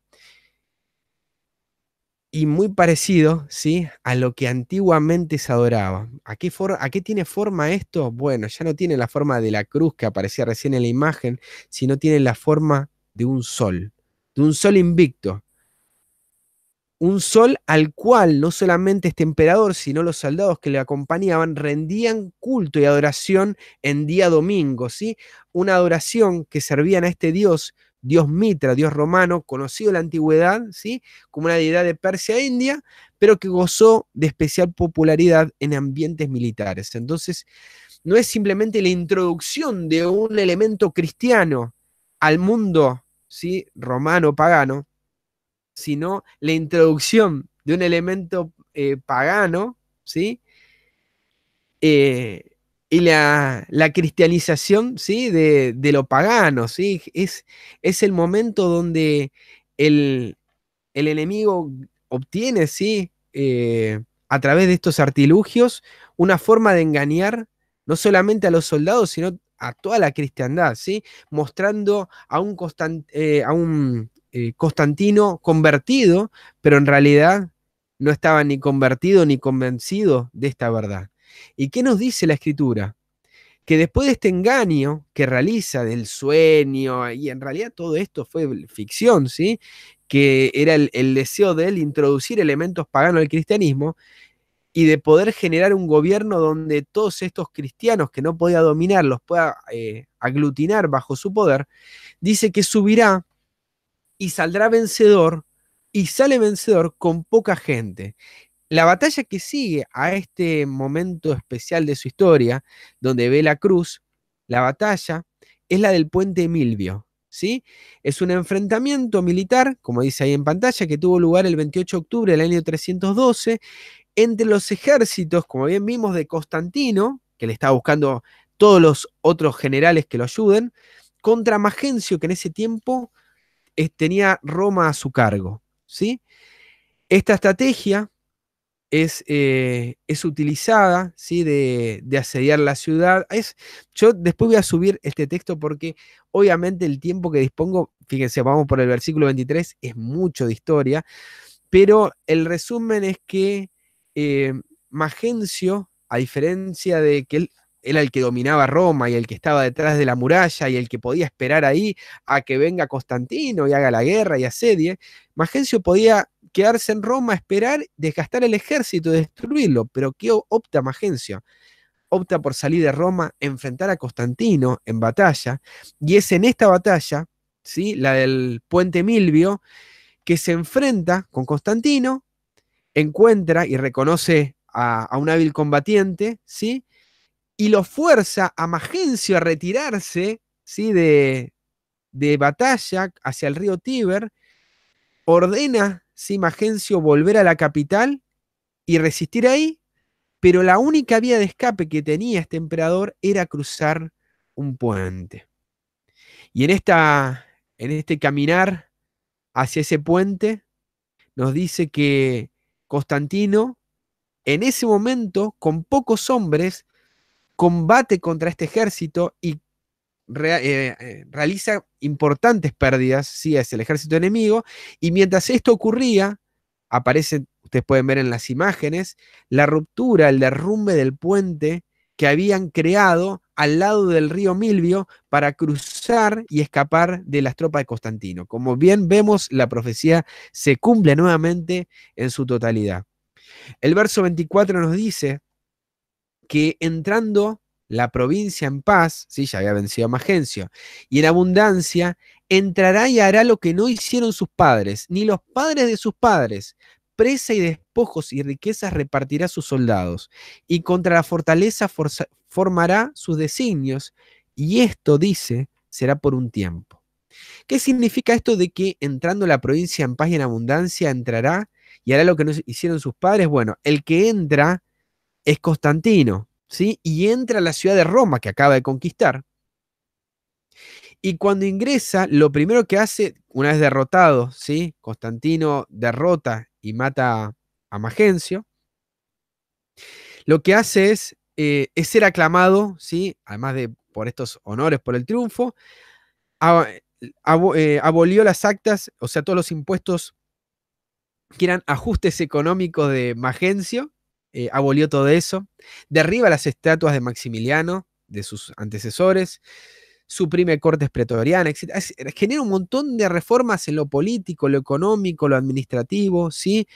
y muy parecido ¿sí? a lo que antiguamente se adoraba. ¿A qué, ¿A qué, tiene forma esto? Bueno, ya no tiene la forma de la cruz que aparecía recién en la imagen, sino tiene la forma de un sol, de un sol invicto. Un sol al cual no solamente este emperador, sino los soldados que le acompañaban rendían culto y adoración en día domingo, ¿sí? Una adoración que servían a este Dios dios Mitra, dios romano, conocido en la antigüedad, ¿sí? como una deidad de Persia e India, pero que gozó de especial popularidad en ambientes militares. Entonces, no es simplemente la introducción de un elemento cristiano al mundo ¿sí? romano pagano, sino la introducción de un elemento eh, pagano, ¿sí? Eh, y la, cristianización ¿sí? de, lo pagano. ¿sí? Es, el momento donde el, enemigo obtiene ¿sí? Eh, a través de estos artilugios una forma de engañar no solamente a los soldados, sino a toda la cristiandad, ¿sí? mostrando a un, eh, a un eh, Constantino convertido, pero en realidad no estaba ni convertido ni convencido de esta verdad. ¿Y qué nos dice la escritura? Que después de este engaño que realiza del sueño, y en realidad todo esto fue ficción, ¿sí? que era el, deseo de él introducir elementos paganos al cristianismo, y de poder generar un gobierno donde todos estos cristianos que no podía dominar los pueda eh, aglutinar bajo su poder, dice que subirá y saldrá vencedor y sale vencedor con poca gente. La batalla que sigue a este momento especial de su historia, donde ve la cruz, la batalla, es la del puente Milvio. ¿sí? Es un enfrentamiento militar, como dice ahí en pantalla, que tuvo lugar el 28 de octubre del año 312 entre los ejércitos, como bien vimos, de Constantino, que le estaba buscando todos los otros generales que lo ayuden, contra Magencio, que en ese tiempo eh, tenía Roma a su cargo. ¿sí? Esta estrategia eh, es, utilizada ¿sí? de, asediar la ciudad. Es, yo después voy a subir este texto porque obviamente el tiempo que dispongo, fíjense, vamos por el versículo 23, es mucho de historia, pero el resumen es que eh, Magencio, a diferencia de que él era el que dominaba Roma y el que estaba detrás de la muralla y el que podía esperar ahí a que venga Constantino y haga la guerra y asedie, Magencio podía quedarse en Roma, esperar, desgastar el ejército, destruirlo. Pero ¿qué opta Magencio? Opta por salir de Roma, enfrentar a Constantino en batalla, y es en esta batalla, ¿sí? la del puente Milvio, que se enfrenta con Constantino, encuentra y reconoce a, un hábil combatiente, ¿sí? y lo fuerza a Magencio a retirarse ¿sí? de, de batalla hacia el río Tíber, ordena Magencio volver a la capital y resistir ahí, pero la única vía de escape que tenía este emperador era cruzar un puente. Y en, esta, en este caminar hacia ese puente, nos dice que Constantino, en ese momento, con pocos hombres, combate contra este ejército y eh, eh, realiza importantes pérdidas sí, es el ejército enemigo, y mientras esto ocurría, aparece, ustedes pueden ver en las imágenes, la ruptura, el derrumbe del puente que habían creado al lado del río Milvio para cruzar y escapar de las tropas de Constantino. Como bien vemos, la profecía se cumple nuevamente en su totalidad. El verso 24 nos dice que entrando la provincia en paz, ¿sí? ya había vencido a Magencio, y en abundancia, entrará y hará lo que no hicieron sus padres, ni los padres de sus padres. Presa y despojos y riquezas repartirá a sus soldados, y contra la fortaleza formará sus designios, y esto, dice, será por un tiempo. ¿Qué significa esto de que entrando la provincia en paz y en abundancia entrará y hará lo que no hicieron sus padres? Bueno, el que entra es Constantino, y entra a la ciudad de Roma que acaba de conquistar. Y cuando ingresa, lo primero que hace, una vez derrotado, ¿sí? Constantino derrota y mata a Magencio, lo que hace es, eh, es ser aclamado, ¿sí? Además de por estos honores, por el triunfo, eh, abolió las actas, o sea, todos los impuestos que eran ajustes económicos de Magencio, eh, abolió todo eso, derriba las estatuas de Maximiliano, de sus antecesores, suprime cortes pretorianas, genera un montón de reformas en lo político, lo económico, lo administrativo, ¿sí?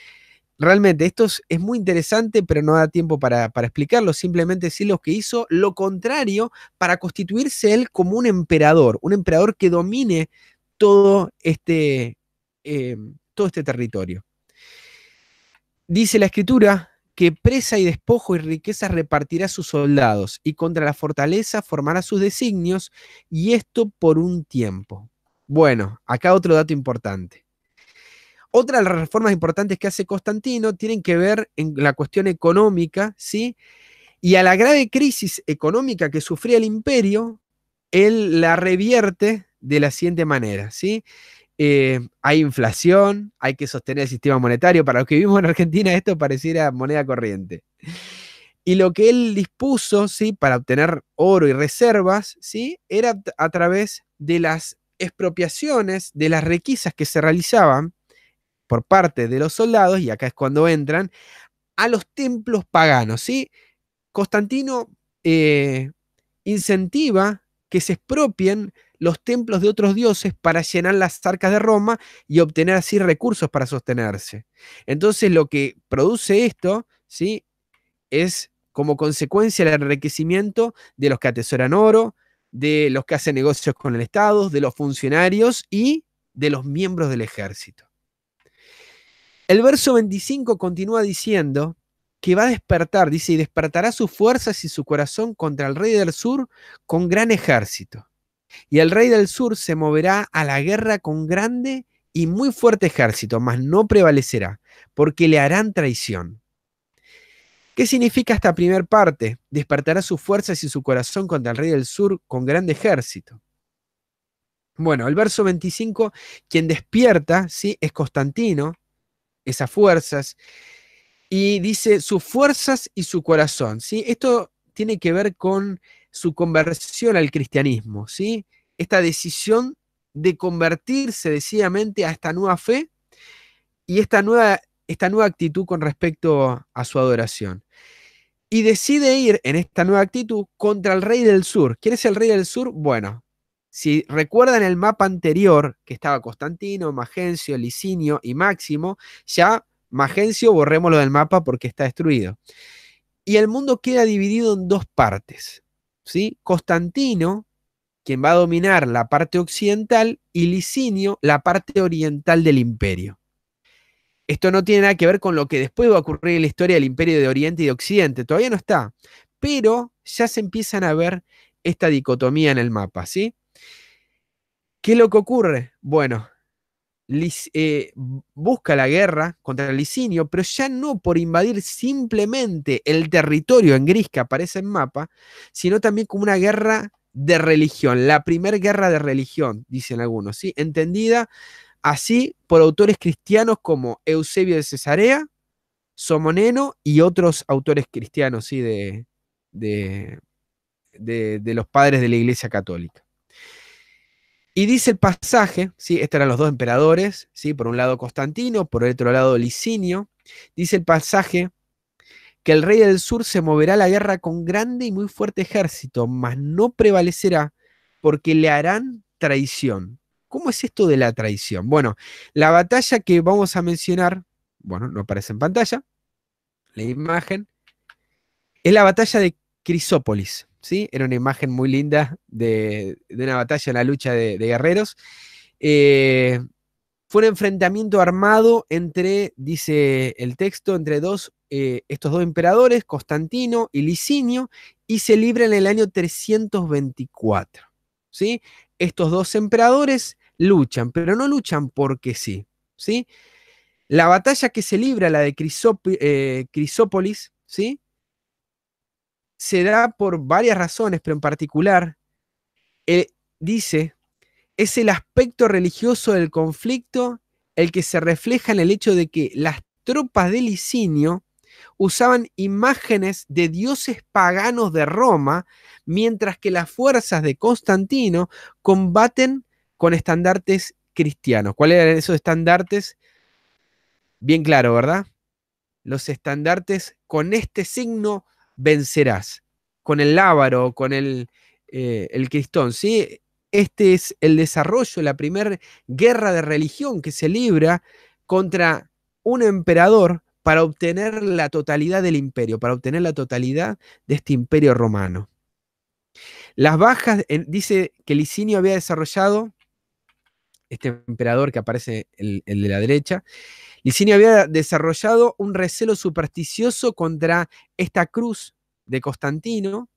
Realmente, esto es, muy interesante, pero no da tiempo para, explicarlo. Simplemente decir lo que hizo lo contrario para constituirse él como un emperador, un emperador que domine todo este, eh, todo este territorio. Dice la escritura que presa y despojo y riqueza repartirá a sus soldados, y contra la fortaleza formará sus designios, y esto por un tiempo. Bueno, acá otro dato importante. Otra de las reformas importantes que hace Constantino tienen que ver en la cuestión económica, ¿sí? Y a la grave crisis económica que sufría el imperio, él la revierte de la siguiente manera, ¿sí? Eh, hay inflación, hay que sostener el sistema monetario. Para los que vivimos en Argentina, esto pareciera moneda corriente. Y lo que él dispuso, ¿sí? Para obtener oro y reservas, ¿sí? Era a través de las expropiaciones, de las requisas que se realizaban por parte de los soldados, y acá es cuando entran, a los templos paganos, ¿sí? Constantino eh, incentiva que se expropien los templos de otros dioses para llenar las arcas de Roma y obtener así recursos para sostenerse. Entonces lo que produce esto, ¿sí? Es como consecuencia el enriquecimiento de los que atesoran oro, de los que hacen negocios con el Estado, de los funcionarios y de los miembros del ejército. El verso 25 continúa diciendo que va a despertar, dice, y despertará sus fuerzas y su corazón contra el rey del sur con gran ejército. Y el rey del sur se moverá a la guerra con grande y muy fuerte ejército, mas no prevalecerá, porque le harán traición. ¿Qué significa esta primera parte? Despertará sus fuerzas y su corazón contra el rey del sur con grande ejército. Bueno, el verso 25, quien despierta, ¿sí? Es Constantino, esas fuerzas, y dice sus fuerzas y su corazón, ¿sí? Esto tiene que ver con su conversión al cristianismo, ¿sí? Esta decisión de convertirse decididamente a esta nueva fe y esta nueva, esta nueva actitud con respecto a su adoración. Y decide ir en esta nueva actitud contra el rey del sur. ¿Quién es el rey del sur? Bueno, si recuerdan el mapa anterior, que estaba Constantino, Magencio, Licinio y Máximo, ya Magencio borrémoslo del mapa porque está destruido. Y el mundo queda dividido en dos partes. Constantino, quien va a dominar la parte occidental, y Licinio, la parte oriental del imperio. Esto no tiene nada que ver con lo que después va a ocurrir en la historia del imperio de Oriente y de Occidente, todavía no está, pero ya se empiezan a ver esta dicotomía en el mapa, ¿sí? ¿Qué es lo que ocurre? Bueno, eh, busca la guerra contra Licinio, pero ya no por invadir simplemente el territorio en gris que aparece en mapa, sino también como una guerra de religión, la primera guerra de religión, dicen algunos, entendida así por autores cristianos como Eusebio de Cesarea, Somoneno y otros autores cristianos de los padres de la Iglesia Católica. Y dice el pasaje, ¿sí? estos eran los dos emperadores, ¿sí? por un lado Constantino, por el otro lado Licinio, dice el pasaje que el rey del sur se moverá a la guerra con grande y muy fuerte ejército, mas no prevalecerá porque le harán traición. ¿Cómo es esto de la traición? Bueno, la batalla que vamos a mencionar, bueno, no aparece en pantalla, la imagen, es la batalla de Crisópolis. ¿sí? Era una imagen muy linda de, una batalla, la lucha de, guerreros. Eh, fue un enfrentamiento armado entre, dice el texto, entre eh, estos dos emperadores, Constantino y Licinio, y se libra en el año 324. ¿sí? Estos dos emperadores luchan, pero no luchan porque sí. ¿sí? La batalla que se libra, la de eh, Crisópolis, ¿sí? se da por varias razones, pero en particular, eh, dice, es el aspecto religioso del conflicto el que se refleja en el hecho de que las tropas de Licinio usaban imágenes de dioses paganos de Roma, mientras que las fuerzas de Constantino combaten con estandartes cristianos. ¿Cuáles eran esos estandartes? Bien claro, ¿verdad? Los estandartes con este signo vencerás. Con el lábaro, con eh, el, cristón. ¿sí? Este es el desarrollo, la primera guerra de religión que se libra contra un emperador para obtener la totalidad del imperio, para obtener la totalidad de este imperio romano. Las bajas, dice que Licinio había desarrollado, este emperador que aparece el, el de la derecha, Licinio había desarrollado un recelo supersticioso contra esta cruz de Constantino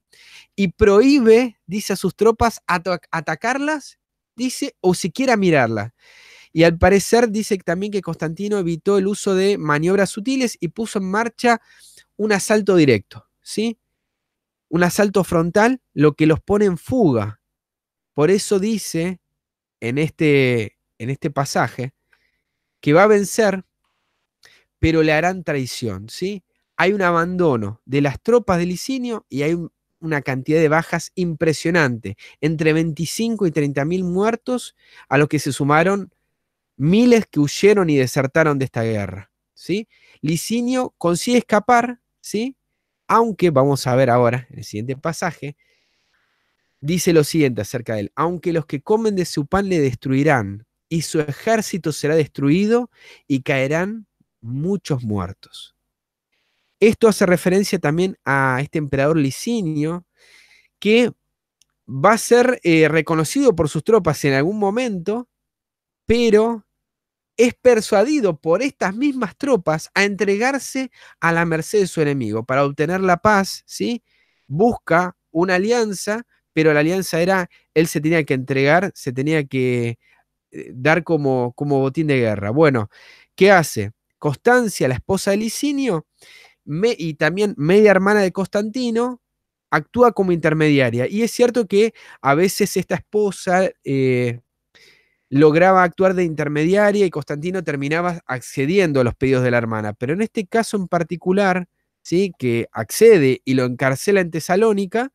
y prohíbe, dice a sus tropas, atacarlas, dice, o siquiera mirarlas. Y al parecer dice también que Constantino evitó el uso de maniobras sutiles y puso en marcha un asalto directo, ¿sí? Un asalto frontal, lo que los pone en fuga. Por eso dice en este, en este pasaje que va a vencer pero le harán traición, ¿sí? Hay un abandono de las tropas de Licinio y hay una cantidad de bajas impresionante, entre 25 y 30 mil muertos, a los que se sumaron miles que huyeron y desertaron de esta guerra, ¿sí? Licinio consigue escapar, ¿sí? Aunque, vamos a ver ahora, en el siguiente pasaje, dice lo siguiente acerca de él, aunque los que comen de su pan le destruirán, y su ejército será destruido, y caerán muchos muertos. Esto hace referencia también a este emperador Licinio, que va a ser eh, reconocido por sus tropas en algún momento, pero es persuadido por estas mismas tropas a entregarse a la merced de su enemigo para obtener la paz, ¿sí? Busca una alianza, pero la alianza era, él se tenía que entregar, se tenía que eh, dar como, como botín de guerra. Bueno, ¿qué hace? Constancia, la esposa de Licinio, y también media hermana de Constantino, actúa como intermediaria. Y es cierto que a veces esta esposa eh, lograba actuar de intermediaria y Constantino terminaba accediendo a los pedidos de la hermana. Pero en este caso en particular, ¿sí? que accede y lo encarcela en Tesalónica,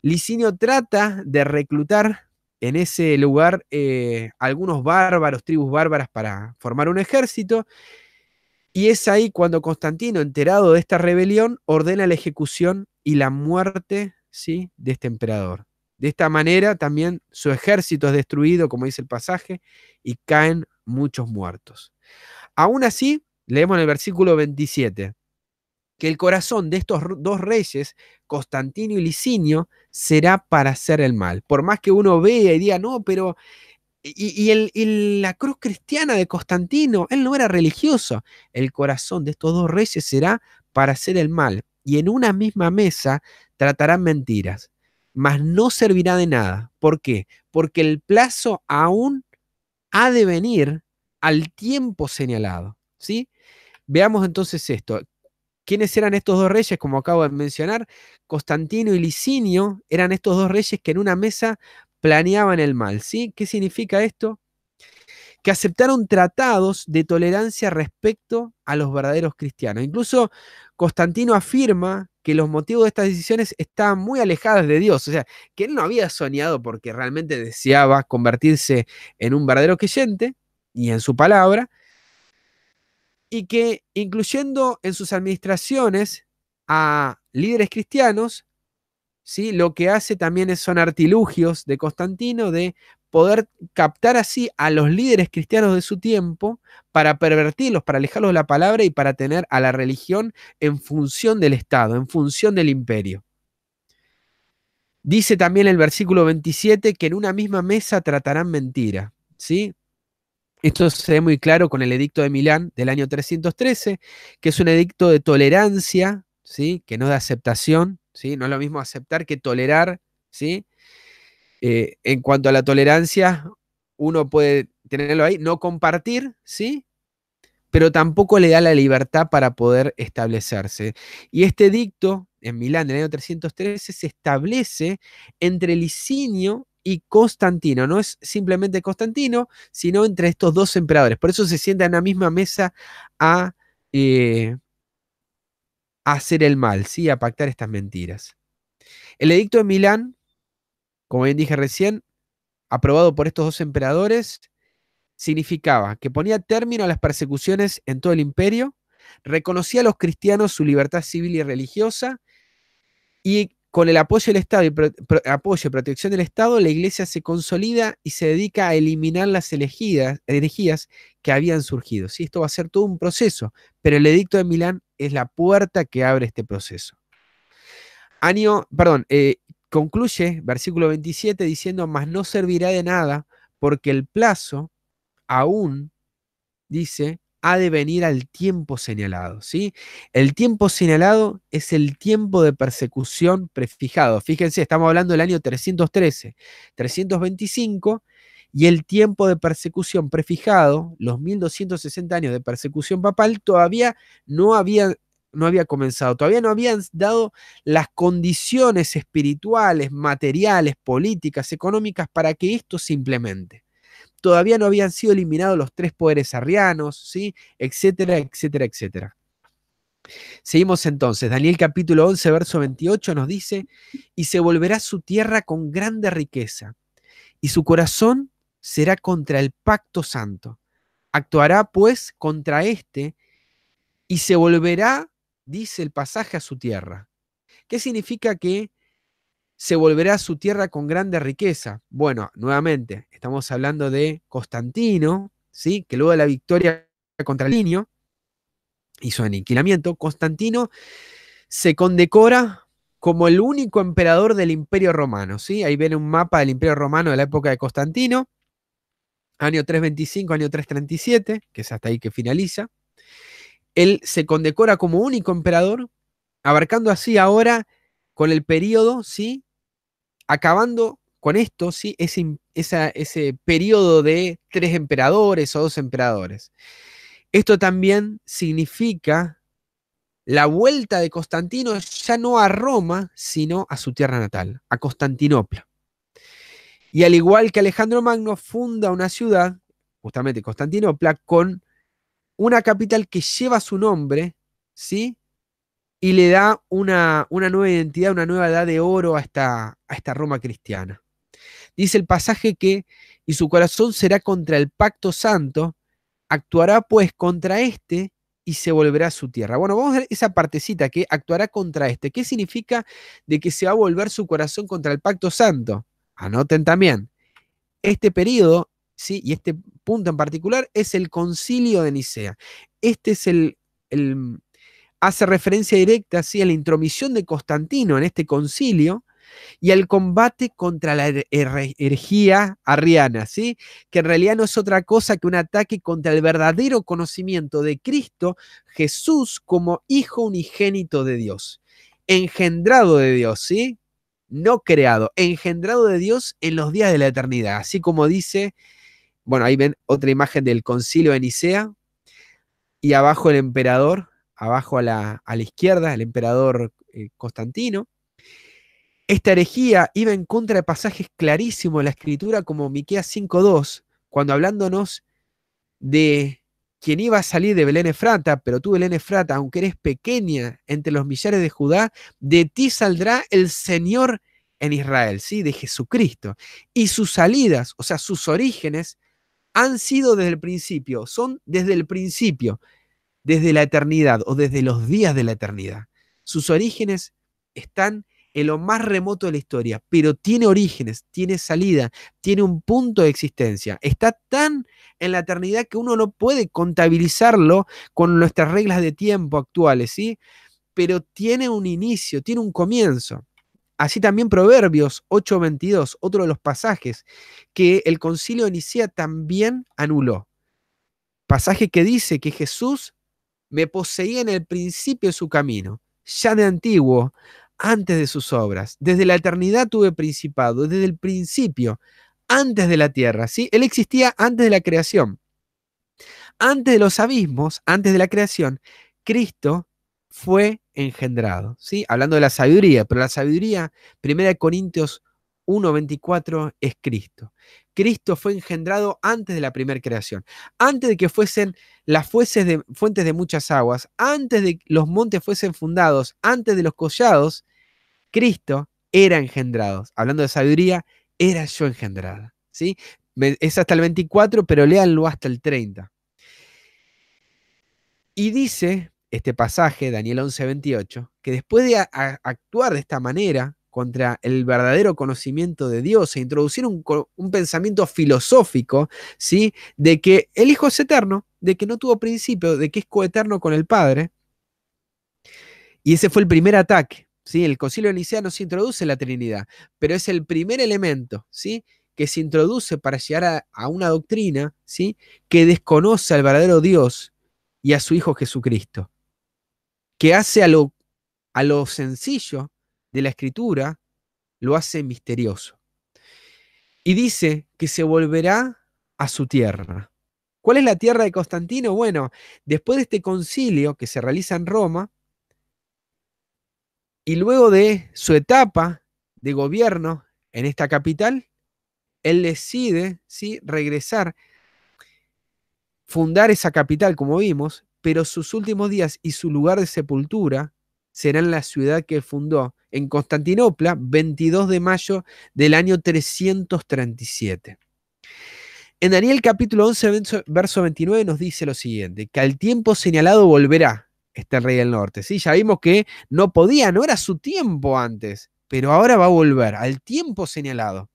Licinio trata de reclutar en ese lugar eh, algunos bárbaros, tribus bárbaras para formar un ejército, y es ahí cuando Constantino, enterado de esta rebelión, ordena la ejecución y la muerte ¿sí? de este emperador. De esta manera también su ejército es destruido, como dice el pasaje, y caen muchos muertos. Aún así, leemos en el versículo 27, que el corazón de estos dos reyes, Constantino y Licinio, será para hacer el mal. Por más que uno vea y diga, no, pero y, el, la cruz cristiana de Constantino, él no era religioso. El corazón de estos dos reyes será para hacer el mal, y en una misma mesa tratarán mentiras, mas no servirá de nada. ¿Por qué? Porque el plazo aún ha de venir al tiempo señalado. ¿sí? Veamos entonces esto. ¿Quiénes eran estos dos reyes? Como acabo de mencionar, Constantino y Licinio eran estos dos reyes que en una mesa planeaban el mal. ¿sí? ¿Qué significa esto? Que aceptaron tratados de tolerancia respecto a los verdaderos cristianos. Incluso Constantino afirma que los motivos de estas decisiones estaban muy alejadas de Dios, o sea, que él no había soñado porque realmente deseaba convertirse en un verdadero creyente y en su palabra, y que incluyendo en sus administraciones a líderes cristianos, lo que hace también es, son artilugios de Constantino de poder captar así a los líderes cristianos de su tiempo para pervertirlos, para alejarlos de la palabra y para tener a la religión en función del Estado, en función del imperio. Dice también el versículo 27 que en una misma mesa tratarán mentira, ¿sí? Esto se ve muy claro con el edicto de Milán del año 313, que es un edicto de tolerancia, ¿sí? que no de aceptación, no es lo mismo aceptar que tolerar, ¿sí? Eh, en cuanto a la tolerancia, uno puede tenerlo ahí, no compartir, ¿sí? Pero tampoco le da la libertad para poder establecerse. Y este dicto, en Milán, en el año 313, se establece entre Licinio y Constantino. No es simplemente Constantino, sino entre estos dos emperadores. Por eso se sienta en la misma mesa a eh, hacer el mal, ¿sí? a pactar estas mentiras. El edicto de Milán, como bien dije recién, aprobado por estos dos emperadores, significaba que ponía término a las persecuciones en todo el imperio, reconocía a los cristianos su libertad civil y religiosa y con el apoyo del Estado y apoyo y protección del Estado, la Iglesia se consolida y se dedica a eliminar las elegidas, herejías que habían surgido. ¿sí? Esto va a ser todo un proceso, pero el edicto de Milán es la puerta que abre este proceso. Año, perdón, eh, concluye versículo 27 diciendo, más no servirá de nada porque el plazo aún, dice, ha de venir al tiempo señalado, ¿sí? El tiempo señalado es el tiempo de persecución prefijado. Fíjense, estamos hablando del año 313, 325 y el tiempo de persecución prefijado, los 1260 años de persecución papal, todavía no había, no había comenzado, todavía no habían dado las condiciones espirituales, materiales, políticas, económicas para que esto se implemente todavía no habían sido eliminados los tres poderes arrianos, ¿sí? etcétera, etcétera, etcétera. Seguimos entonces. Daniel capítulo 11, verso 28 nos dice, y se volverá su tierra con grande riqueza, y su corazón será contra el pacto santo. Actuará pues contra éste, y se volverá, dice el pasaje, a su tierra. ¿Qué significa que se volverá a su tierra con grande riqueza. Bueno, nuevamente, estamos hablando de Constantino, ¿sí? que luego de la victoria contra Linio y su aniquilamiento, Constantino se condecora como el único emperador del Imperio Romano. ¿sí? Ahí viene un mapa del Imperio Romano de la época de Constantino, año 325, año 337, que es hasta ahí que finaliza. Él se condecora como único emperador, abarcando así ahora con el periodo, ¿sí? Acabando con esto, ¿sí? Ese, ese periodo de tres emperadores o dos emperadores. Esto también significa la vuelta de Constantino ya no a Roma, sino a su tierra natal, a Constantinopla. Y al igual que Alejandro Magno funda una ciudad, justamente Constantinopla, con una capital que lleva su nombre, ¿sí? y le da una, nueva identidad, una nueva edad de oro a esta, a esta Roma cristiana. Dice el pasaje que, y su corazón será contra el pacto santo, actuará pues contra este y se volverá a su tierra. Bueno, vamos a ver esa partecita que actuará contra este. ¿Qué significa de que se va a volver su corazón contra el pacto santo? Anoten también. Este periodo, ¿sí? y este punto en particular, es el concilio de Nicea. Este es el, el hace referencia directa a la intromisión de Constantino en este concilio y al combate contra la herejía arriana, ¿sí? que en realidad no es otra cosa que un ataque contra el verdadero conocimiento de Cristo Jesús como Hijo unigénito de Dios, engendrado de Dios, ¿sí? no creado, engendrado de Dios en los días de la eternidad, así como dice, bueno, ahí ven otra imagen del concilio de Nicea y abajo el emperador abajo a la, izquierda, el emperador eh, Constantino. Esta herejía iba en contra de pasajes clarísimos de la escritura como Miqueas 5.2, cuando hablándonos de quien iba a salir de Belén Efrata, pero tú Belén Efrata, aunque eres pequeña entre los millares de Judá, de ti saldrá el Señor en Israel, ¿sí? De Jesucristo. Y sus salidas, o sea, sus orígenes, han sido desde el principio, son desde el principio desde la eternidad o desde los días de la eternidad. Sus orígenes están en lo más remoto de la historia, pero tiene orígenes, tiene salida, tiene un punto de existencia. Está tan en la eternidad que uno no puede contabilizarlo con nuestras reglas de tiempo actuales, ¿sí? Pero tiene un inicio, tiene un comienzo. Así también Proverbios 8:22, otro de los pasajes que el concilio de Nicea también anuló. Pasaje que dice que Jesús me poseía en el principio su camino, ya de antiguo, antes de sus obras. Desde la eternidad tuve principado, desde el principio, antes de la tierra, ¿sí? Él existía antes de la creación. Antes de los abismos, antes de la creación, Cristo fue engendrado, ¿sí? Hablando de la sabiduría, pero la sabiduría, 1 Corintios 1.24, es Cristo. Cristo fue engendrado antes de la primera creación, antes de que fuesen las fuentes de, de muchas aguas, antes de que los montes fuesen fundados, antes de los collados, Cristo era engendrado. Hablando de sabiduría, era yo engendrada. ¿sí? Es hasta el 24, pero léanlo hasta el 30. Y dice este pasaje, Daniel 11, 28, que después de actuar de esta manera, contra el verdadero conocimiento de Dios e introducir un, pensamiento filosófico, ¿sí? De que el Hijo es eterno, de que no tuvo principio, de que es coeterno con el Padre. Y ese fue el primer ataque, ¿sí? El concilio no se introduce en la Trinidad, pero es el primer elemento, ¿sí? Que se introduce para llegar a, una doctrina, ¿sí? Que desconoce al verdadero Dios y a su Hijo Jesucristo, que hace a lo sencillo, de la escritura lo hace misterioso. Y dice que se volverá a su tierra. ¿Cuál es la tierra de Constantino? Bueno, después de este concilio que se realiza en Roma, y luego de su etapa de gobierno en esta capital, él decide ¿sí? regresar, fundar esa capital, como vimos, pero sus últimos días y su lugar de sepultura será en la ciudad que fundó en Constantinopla, 22 de mayo del año 337. En Daniel capítulo 11, verso 29 nos dice lo siguiente, que al tiempo señalado volverá este rey del norte. ¿sí? Ya vimos que no podía, no era su tiempo antes, pero ahora va a volver al tiempo señalado.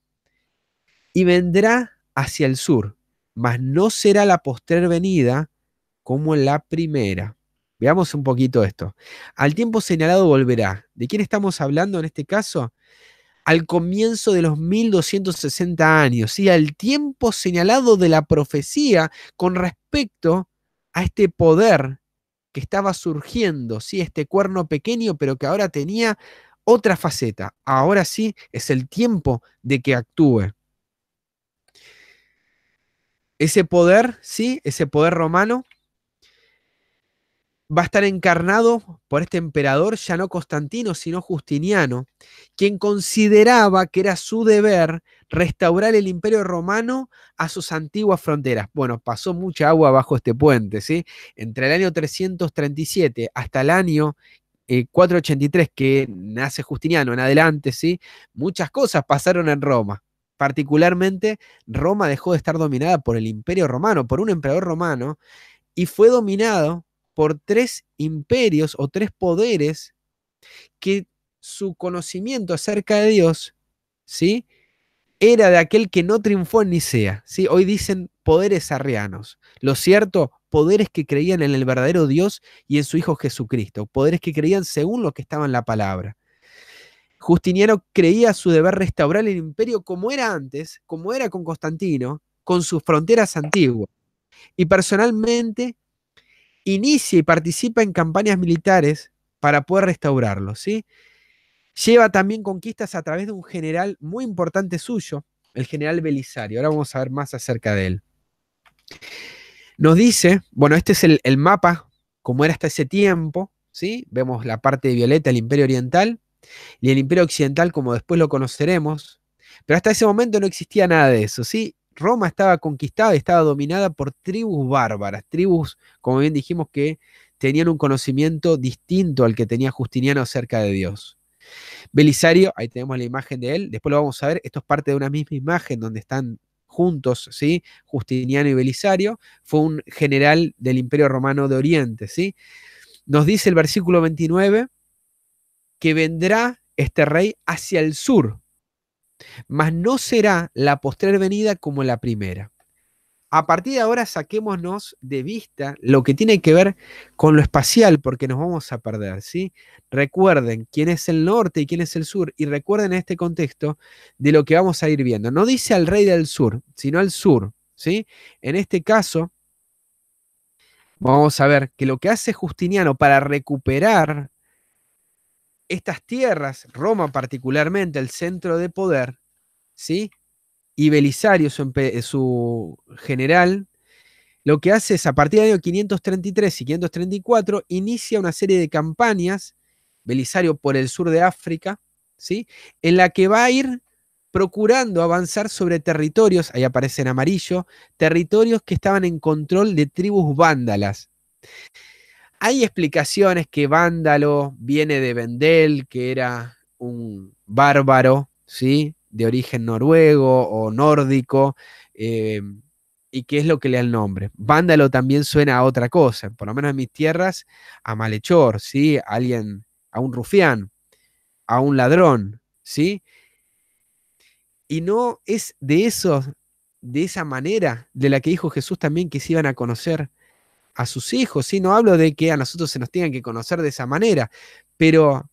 Y vendrá hacia el sur, mas no será la postrer venida como la primera. Veamos un poquito esto. Al tiempo señalado volverá. ¿De quién estamos hablando en este caso? Al comienzo de los 1260 años, ¿sí? al tiempo señalado de la profecía con respecto a este poder que estaba surgiendo, ¿sí? este cuerno pequeño, pero que ahora tenía otra faceta. Ahora sí es el tiempo de que actúe. Ese poder, ¿sí? ese poder romano va a estar encarnado por este emperador, ya no Constantino, sino Justiniano, quien consideraba que era su deber restaurar el imperio romano a sus antiguas fronteras. Bueno, pasó mucha agua bajo este puente, ¿sí? Entre el año 337 hasta el año 483, eh, que nace Justiniano en adelante, ¿sí? Muchas cosas pasaron en Roma. Particularmente, Roma dejó de estar dominada por el imperio romano, por un emperador romano, y fue dominado por tres imperios o tres poderes que su conocimiento acerca de Dios, ¿sí? Era de aquel que no triunfó en Nicea, ¿sí? Hoy dicen poderes arrianos. Lo cierto, poderes que creían en el verdadero Dios y en su Hijo Jesucristo, poderes que creían según lo que estaba en la palabra. Justiniano creía su deber restaurar el imperio como era antes, como era con Constantino, con sus fronteras antiguas. Y personalmente inicia y participa en campañas militares para poder restaurarlo, ¿sí? Lleva también conquistas a través de un general muy importante suyo, el general Belisario. Ahora vamos a ver más acerca de él. Nos dice, bueno, este es el, mapa, como era hasta ese tiempo, ¿sí? Vemos la parte de violeta, el imperio oriental, y el imperio occidental como después lo conoceremos, pero hasta ese momento no existía nada de eso, ¿sí? Roma estaba conquistada y estaba dominada por tribus bárbaras, tribus, como bien dijimos, que tenían un conocimiento distinto al que tenía Justiniano acerca de Dios. Belisario, ahí tenemos la imagen de él, después lo vamos a ver, esto es parte de una misma imagen donde están juntos, ¿sí? Justiniano y Belisario, fue un general del Imperio Romano de Oriente, ¿sí? Nos dice el versículo 29 que vendrá este rey hacia el sur, mas no será la postrer venida como la primera. A partir de ahora saquémonos de vista lo que tiene que ver con lo espacial, porque nos vamos a perder, ¿sí? Recuerden quién es el norte y quién es el sur, y recuerden este contexto de lo que vamos a ir viendo. No dice al rey del sur, sino al sur, ¿sí? En este caso, vamos a ver que lo que hace Justiniano para recuperar estas tierras, Roma particularmente, el centro de poder, ¿sí? Y Belisario, su, eh, general, lo que hace es a partir del año 533 y 534 inicia una serie de campañas, Belisario por el sur de África, ¿sí? En la que va a ir procurando avanzar sobre territorios, ahí aparece en amarillo, territorios que estaban en control de tribus vándalas. Hay explicaciones que Vándalo viene de Vendel, que era un bárbaro, ¿sí? De origen noruego o nórdico, em, y que es lo que le da el nombre. Vándalo también suena a otra cosa, por lo menos en mis tierras, a malhechor, ¿sí? A alguien, a un rufián, a un ladrón, ¿sí? Y no es de eso, de esa manera de la que dijo Jesús también que se iban a conocer a sus hijos, ¿sí? No hablo de que a nosotros se nos tengan que conocer de esa manera, pero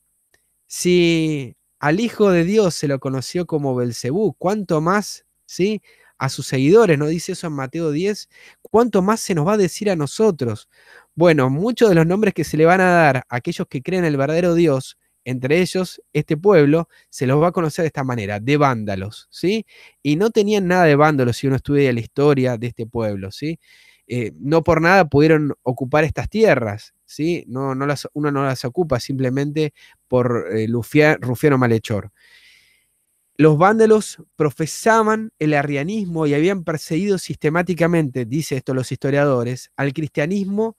si al Hijo de Dios se lo conoció como Belcebú, ¿cuánto más, ¿sí? A sus seguidores, ¿no? Dice eso en Mateo 10, ¿cuánto más se nos va a decir a nosotros? Bueno, muchos de los nombres que se le van a dar a aquellos que creen en el verdadero Dios, entre ellos este pueblo, se los va a conocer de esta manera, de vándalos, ¿sí? Y no tenían nada de vándalos si uno estudia la historia de este pueblo, ¿sí? Eh, no por nada pudieron ocupar estas tierras, ¿sí? No, no las, uno no las ocupa simplemente por eh, rufiano malhechor. Los vándalos profesaban el arrianismo y habían perseguido sistemáticamente, dice esto los historiadores, al cristianismo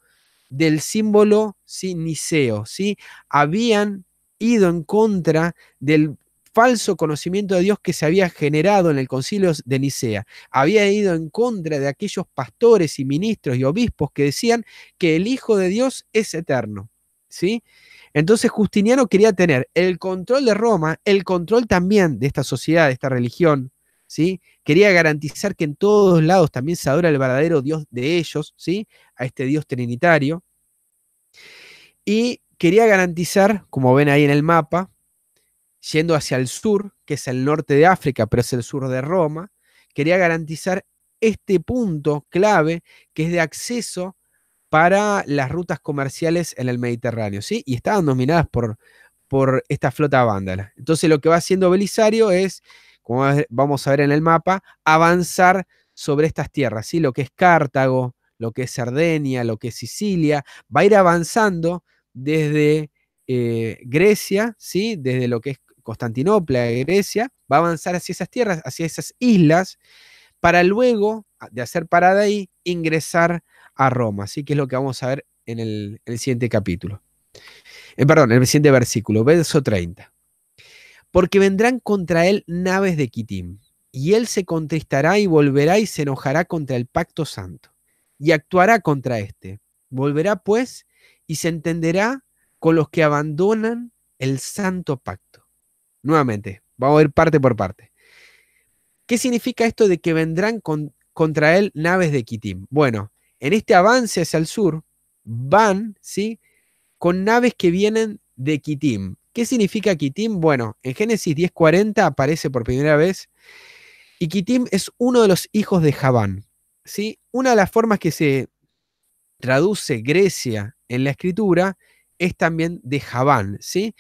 del símbolo siniceo, ¿sí? Habían ido en contra del falso conocimiento de Dios que se había generado en el concilio de Nicea. Había ido en contra de aquellos pastores y ministros y obispos que decían que el Hijo de Dios es eterno. ¿sí? Entonces Justiniano quería tener el control de Roma, el control también de esta sociedad, de esta religión. ¿Sí? Quería garantizar que en todos lados también se adora el verdadero Dios de ellos, ¿sí? a este Dios trinitario. Y quería garantizar, como ven ahí en el mapa, yendo hacia el sur, que es el norte de África, pero es el sur de Roma, quería garantizar este punto clave que es de acceso para las rutas comerciales en el Mediterráneo, ¿sí? Y estaban dominadas por, por esta flota vándala. Entonces lo que va haciendo Belisario es, como vamos a ver en el mapa, avanzar sobre estas tierras, ¿sí? Lo que es Cartago, lo que es Sardenia, lo que es Sicilia, va a ir avanzando desde eh, Grecia, ¿sí? Desde lo que es Constantinopla, Grecia, va a avanzar hacia esas tierras, hacia esas islas, para luego, de hacer parada ahí, ingresar a Roma. Así que es lo que vamos a ver en el, siguiente capítulo. Eh, perdón, en el siguiente versículo, verso 30. Porque vendrán contra él naves de quitín y él se contestará y volverá y se enojará contra el pacto santo, y actuará contra éste. Volverá pues y se entenderá con los que abandonan el santo pacto nuevamente, vamos a ir parte por parte. ¿Qué significa esto de que vendrán contra él naves de Kitim? Bueno, en este avance hacia el sur van, ¿sí? Con naves que vienen de Kitim. ¿Qué significa Kitim? Bueno, en Génesis 10:40 aparece por primera vez y Kitim es uno de los hijos de Javán. ¿sí? Una de las formas que se traduce Grecia en la escritura es también de Javán, ¿sí?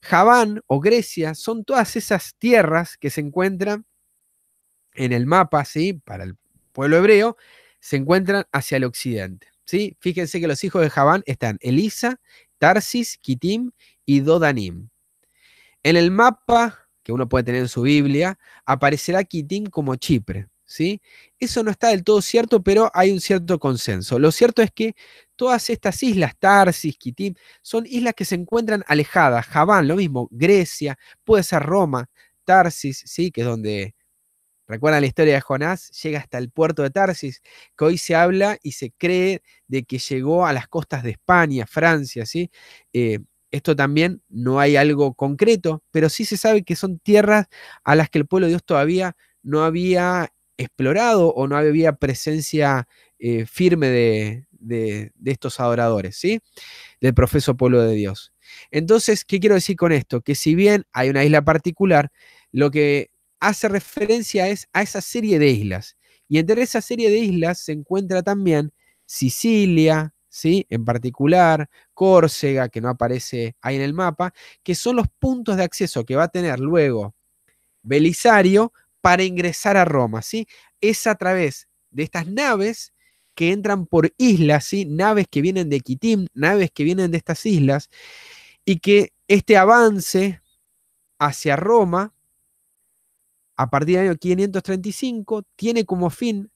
Javán o Grecia son todas esas tierras que se encuentran en el mapa, ¿sí? Para el pueblo hebreo, se encuentran hacia el occidente, ¿sí? Fíjense que los hijos de Javán están Elisa, Tarsis, Kitim y Dodanim. En el mapa que uno puede tener en su Biblia, aparecerá Kitim como Chipre, ¿sí? Eso no está del todo cierto, pero hay un cierto consenso. Lo cierto es que todas estas islas, Tarsis, Kitim, son islas que se encuentran alejadas. Javán, lo mismo, Grecia, puede ser Roma, Tarsis, ¿sí? que es donde, recuerdan la historia de Jonás, llega hasta el puerto de Tarsis, que hoy se habla y se cree de que llegó a las costas de España, Francia, ¿sí? Eh, esto también no hay algo concreto, pero sí se sabe que son tierras a las que el pueblo de Dios todavía no había explorado o no había presencia eh, firme de, de, estos adoradores, ¿sí? Del profeso pueblo de Dios. Entonces, ¿qué quiero decir con esto? Que si bien hay una isla particular, lo que hace referencia es a esa serie de islas. Y entre esa serie de islas se encuentra también Sicilia, ¿sí? En particular, Córcega, que no aparece ahí en el mapa, que son los puntos de acceso que va a tener luego Belisario para ingresar a Roma, ¿sí? Es a través de estas naves que entran por islas, naves que vienen de Quitim, naves que vienen de estas islas, y que este avance hacia Roma, a partir del año 535, tiene como fin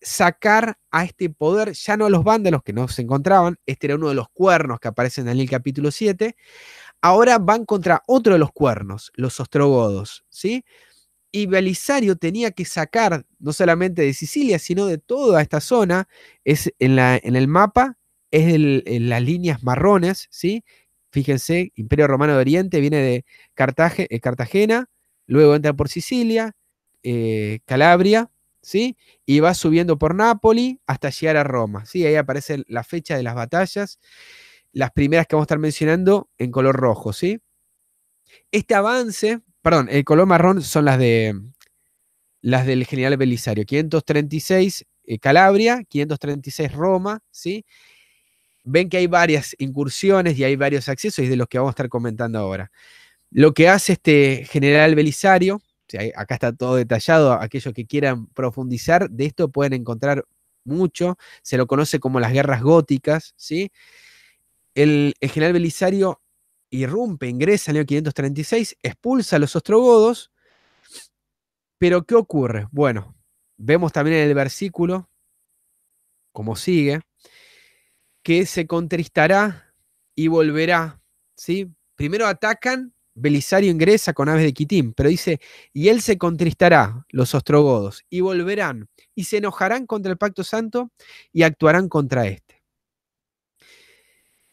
sacar a este poder, ya no a los vándalos que no se encontraban, este era uno de los cuernos que aparecen en el capítulo 7, ahora van contra otro de los cuernos, los ostrogodos, ¿sí? y Belisario tenía que sacar no solamente de Sicilia, sino de toda esta zona, es en, la, en el mapa, es en las líneas marrones, ¿sí? Fíjense, Imperio Romano de Oriente viene de eh, Cartagena, luego entra por Sicilia, eh, Calabria, ¿sí? Y va subiendo por Nápoli hasta llegar a Roma, ¿sí? Ahí aparece la fecha de las batallas, las primeras que vamos a estar mencionando en color rojo, ¿sí? Este avance Perdón, el color marrón son las de las del general Belisario. 536 eh, Calabria, 536 Roma, ¿sí? Ven que hay varias incursiones y hay varios accesos y de los que vamos a estar comentando ahora. Lo que hace este general Belisario, acá está todo detallado, aquellos que quieran profundizar de esto pueden encontrar mucho, se lo conoce como las guerras góticas, ¿sí? el general Belisario irrumpe, ingresa en el 536, expulsa a los ostrogodos. Pero ¿qué ocurre? Bueno, vemos también en el versículo, como sigue, que se contristará y volverá. ¿sí? Primero atacan, Belisario ingresa con aves de Quitín, pero dice, y él se contristará, los ostrogodos, y volverán, y se enojarán contra el pacto santo y actuarán contra este.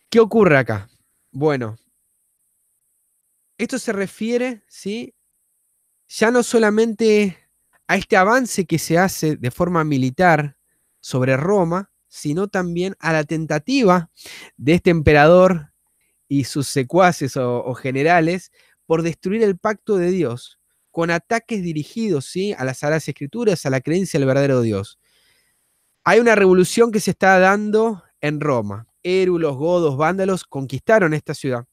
¿Qué ocurre acá? Bueno, esto se refiere, ¿sí? Ya no solamente a este avance que se hace de forma militar sobre Roma, sino también a la tentativa de este emperador y sus secuaces o, generales por destruir el pacto de Dios, con ataques dirigidos ¿sí? a las Sagradas Escrituras, a la creencia del verdadero Dios. Hay una revolución que se está dando en Roma. Érulos, godos, vándalos conquistaron esta ciudad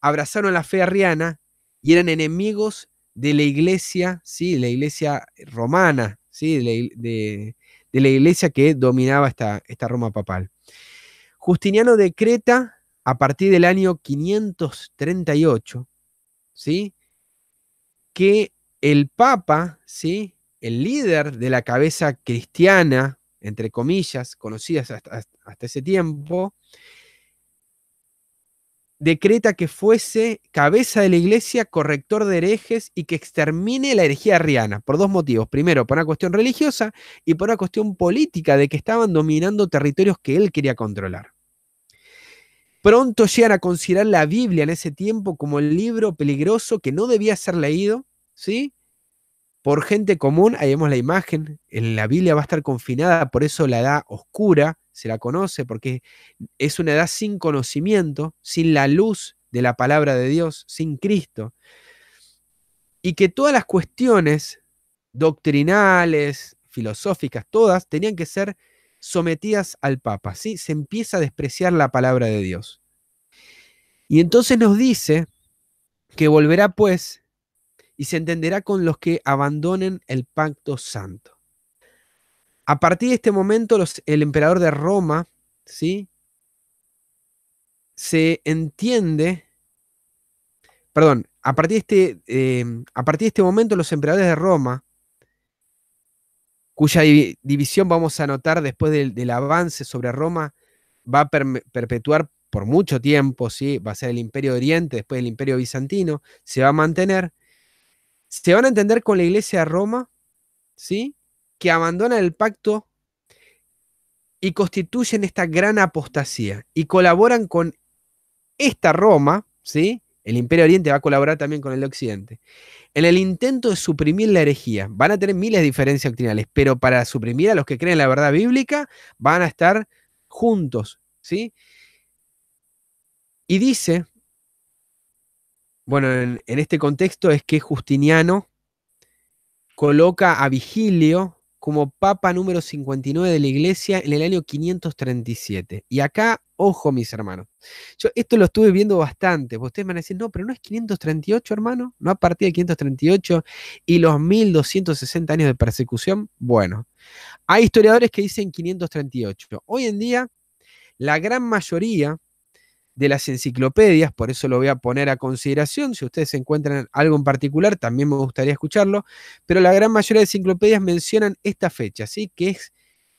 abrazaron la fe arriana y eran enemigos de la iglesia, ¿sí? la iglesia romana, ¿sí? de, la, iglesia que dominaba esta, esta Roma papal. Justiniano decreta a partir del año 538, ¿sí? que el Papa, ¿sí? el líder de la cabeza cristiana, entre comillas, conocidas hasta, hasta ese tiempo, decreta que fuese cabeza de la iglesia, corrector de herejes y que extermine la herejía arriana, por dos motivos. Primero, por una cuestión religiosa y por una cuestión política de que estaban dominando territorios que él quería controlar. Pronto llegan a considerar la Biblia en ese tiempo como el libro peligroso que no debía ser leído, ¿sí? Por gente común, ahí vemos la imagen, en la Biblia va a estar confinada, por eso la edad oscura, se la conoce, porque es una edad sin conocimiento, sin la luz de la palabra de Dios, sin Cristo. Y que todas las cuestiones doctrinales, filosóficas, todas, tenían que ser sometidas al Papa. ¿sí? Se empieza a despreciar la palabra de Dios. Y entonces nos dice que volverá pues y se entenderá con los que abandonen el pacto santo. A partir de este momento, el emperador de Roma, ¿sí? Se entiende, perdón, a partir de este, eh, a partir de este momento, los emperadores de Roma, cuya división vamos a notar después del, avance sobre Roma, va a perpetuar por mucho tiempo, ¿sí? va a ser el Imperio Oriente, después el Imperio Bizantino, se va a mantener, se van a entender con la Iglesia de Roma, ¿sí? que abandonan el pacto y constituyen esta gran apostasía y colaboran con esta Roma, ¿sí? El Imperio Oriente va a colaborar también con el Occidente. En el intento de suprimir la herejía, van a tener miles de diferencias doctrinales, pero para suprimir a los que creen la verdad bíblica, van a estar juntos, ¿sí? Y dice, bueno, en este contexto es que Justiniano coloca a Vigilio como Papa número 59 de la Iglesia en el año 537. Y acá, ojo mis hermanos, yo esto lo estuve viendo bastante, ustedes me van a decir, no, pero no es 538 hermano, no a partir de 538 y los 1260 años de persecución, bueno, hay historiadores que dicen 538. Hoy en día, la gran mayoría de las enciclopedias, por eso lo voy a poner a consideración. Si ustedes encuentran algo en particular, también me gustaría escucharlo, pero la gran mayoría de enciclopedias mencionan esta fecha, así que es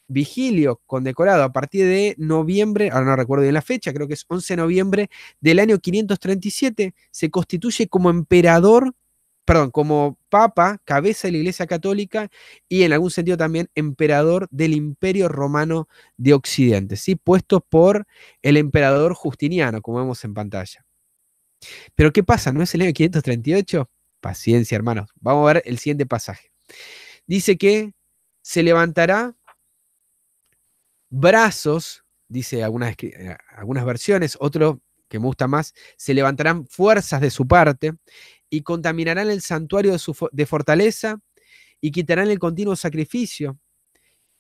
Vigilio, condecorado a partir de noviembre, ahora no recuerdo bien la fecha, creo que es 11 de noviembre del año 537, se constituye como emperador perdón, como papa, cabeza de la Iglesia Católica y en algún sentido también emperador del Imperio Romano de Occidente, ¿sí? puesto por el emperador Justiniano, como vemos en pantalla. Pero ¿qué pasa? ¿No es el año 538? Paciencia, hermanos. Vamos a ver el siguiente pasaje. Dice que se levantará brazos, dice algunas, eh, algunas versiones, otro que me gusta más, se levantarán fuerzas de su parte y contaminarán el santuario de, de fortaleza y quitarán el continuo sacrificio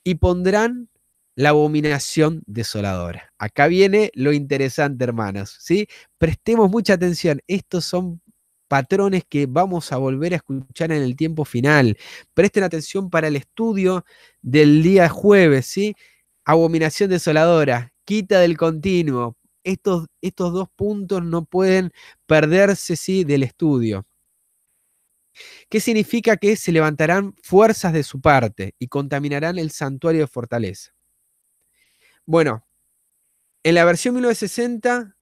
y pondrán la abominación desoladora. Acá viene lo interesante, hermanos, ¿sí? Prestemos mucha atención, estos son patrones que vamos a volver a escuchar en el tiempo final. Presten atención para el estudio del día jueves, ¿sí? Abominación desoladora, quita del continuo, estos, dos puntos no pueden perderse ¿sí? del estudio. ¿Qué significa que se levantarán fuerzas de su parte y contaminarán el santuario de fortaleza? Bueno, en la versión 1960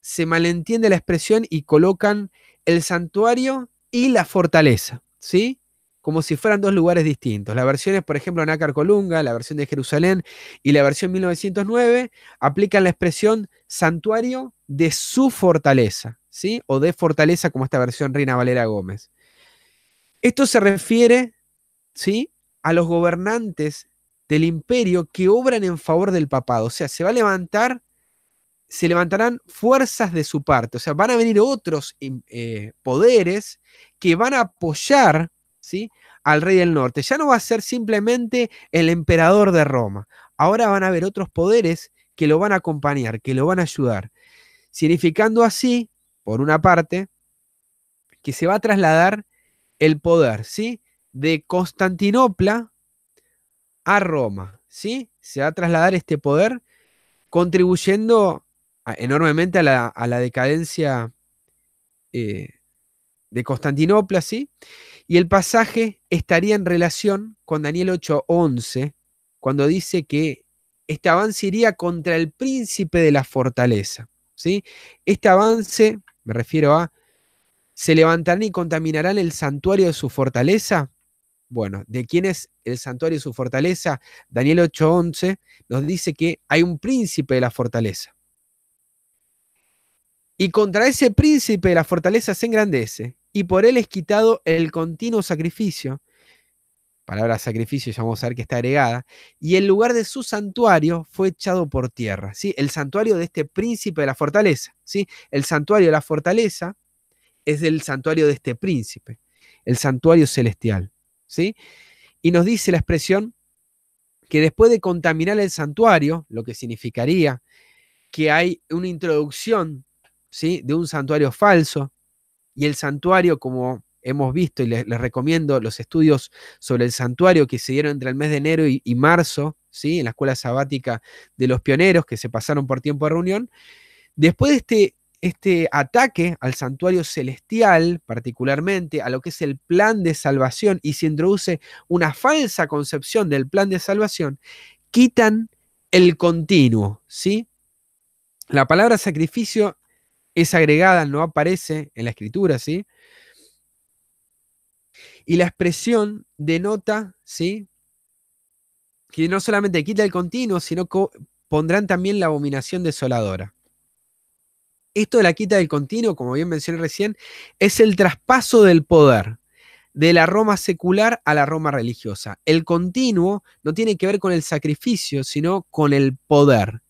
se malentiende la expresión y colocan el santuario y la fortaleza, ¿sí? como si fueran dos lugares distintos. Las versiones, por ejemplo, Nácar Colunga, la versión de Jerusalén y la versión 1909 aplican la expresión santuario de su fortaleza, ¿sí? O de fortaleza como esta versión Reina Valera Gómez. Esto se refiere, ¿sí? A los gobernantes del imperio que obran en favor del papado. O sea, se va a levantar, se levantarán fuerzas de su parte. O sea, van a venir otros eh, poderes que van a apoyar al rey del norte. Ya no va a ser simplemente el emperador de Roma. Ahora van a haber otros poderes que lo van a acompañar, que lo van a ayudar. Significando así, por una parte, que se va a trasladar el poder, ¿sí? De Constantinopla a Roma, ¿sí? Se va a trasladar este poder contribuyendo enormemente a la, decadencia eh, de Constantinopla, ¿sí? Y el pasaje estaría en relación con Daniel 8:11, cuando dice que este avance iría contra el príncipe de la fortaleza. ¿sí? Este avance, me refiero a, ¿se levantarán y contaminarán el santuario de su fortaleza? Bueno, ¿de quién es el santuario de su fortaleza? Daniel 8:11 nos dice que hay un príncipe de la fortaleza. Y contra ese príncipe de la fortaleza se engrandece y por él es quitado el continuo sacrificio. Palabra sacrificio, ya vamos a ver que está agregada. Y el lugar de su santuario fue echado por tierra. ¿sí? El santuario de este príncipe de la fortaleza. ¿sí? El santuario de la fortaleza es el santuario de este príncipe, el santuario celestial. ¿sí? Y nos dice la expresión que después de contaminar el santuario, lo que significaría que hay una introducción ¿sí? de un santuario falso, y el santuario, como hemos visto, y les, recomiendo los estudios sobre el santuario que se dieron entre el mes de enero y, marzo, ¿sí? en la escuela sabática de los pioneros que se pasaron por tiempo de reunión. Después de este, este ataque al santuario celestial, particularmente a lo que es el plan de salvación, y se introduce una falsa concepción del plan de salvación, quitan el continuo, ¿sí? La palabra sacrificio es agregada, no aparece en la escritura, ¿sí? Y la expresión denota, ¿sí? Que no solamente quita el continuo, sino que pondrán también la abominación desoladora. Esto de la quita del continuo, como bien mencioné recién, es el traspaso del poder de la Roma secular a la Roma religiosa. El continuo no tiene que ver con el sacrificio, sino con el poder.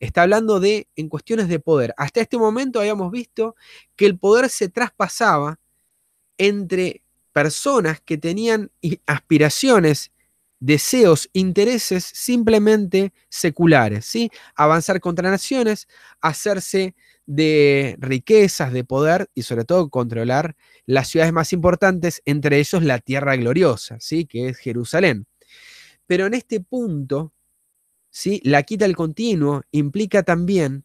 Está hablando de en cuestiones de poder. Hasta este momento habíamos visto que el poder se traspasaba entre personas que tenían aspiraciones, deseos, intereses simplemente seculares, ¿sí? Avanzar contra naciones, hacerse de riquezas, de poder y sobre todo controlar las ciudades más importantes, entre ellos la Tierra Gloriosa, ¿sí? que es Jerusalén. Pero en este punto la quita el continuo implica también,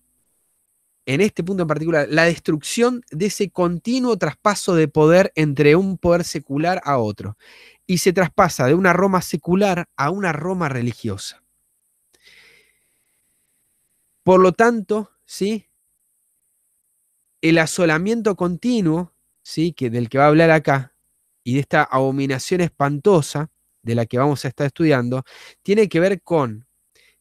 en este punto en particular, la destrucción de ese continuo traspaso de poder entre un poder secular a otro. Y se traspasa de una Roma secular a una Roma religiosa. Por lo tanto, ¿sí? el asolamiento continuo, ¿sí? que del que va a hablar acá, y de esta abominación espantosa de la que vamos a estar estudiando, tiene que ver con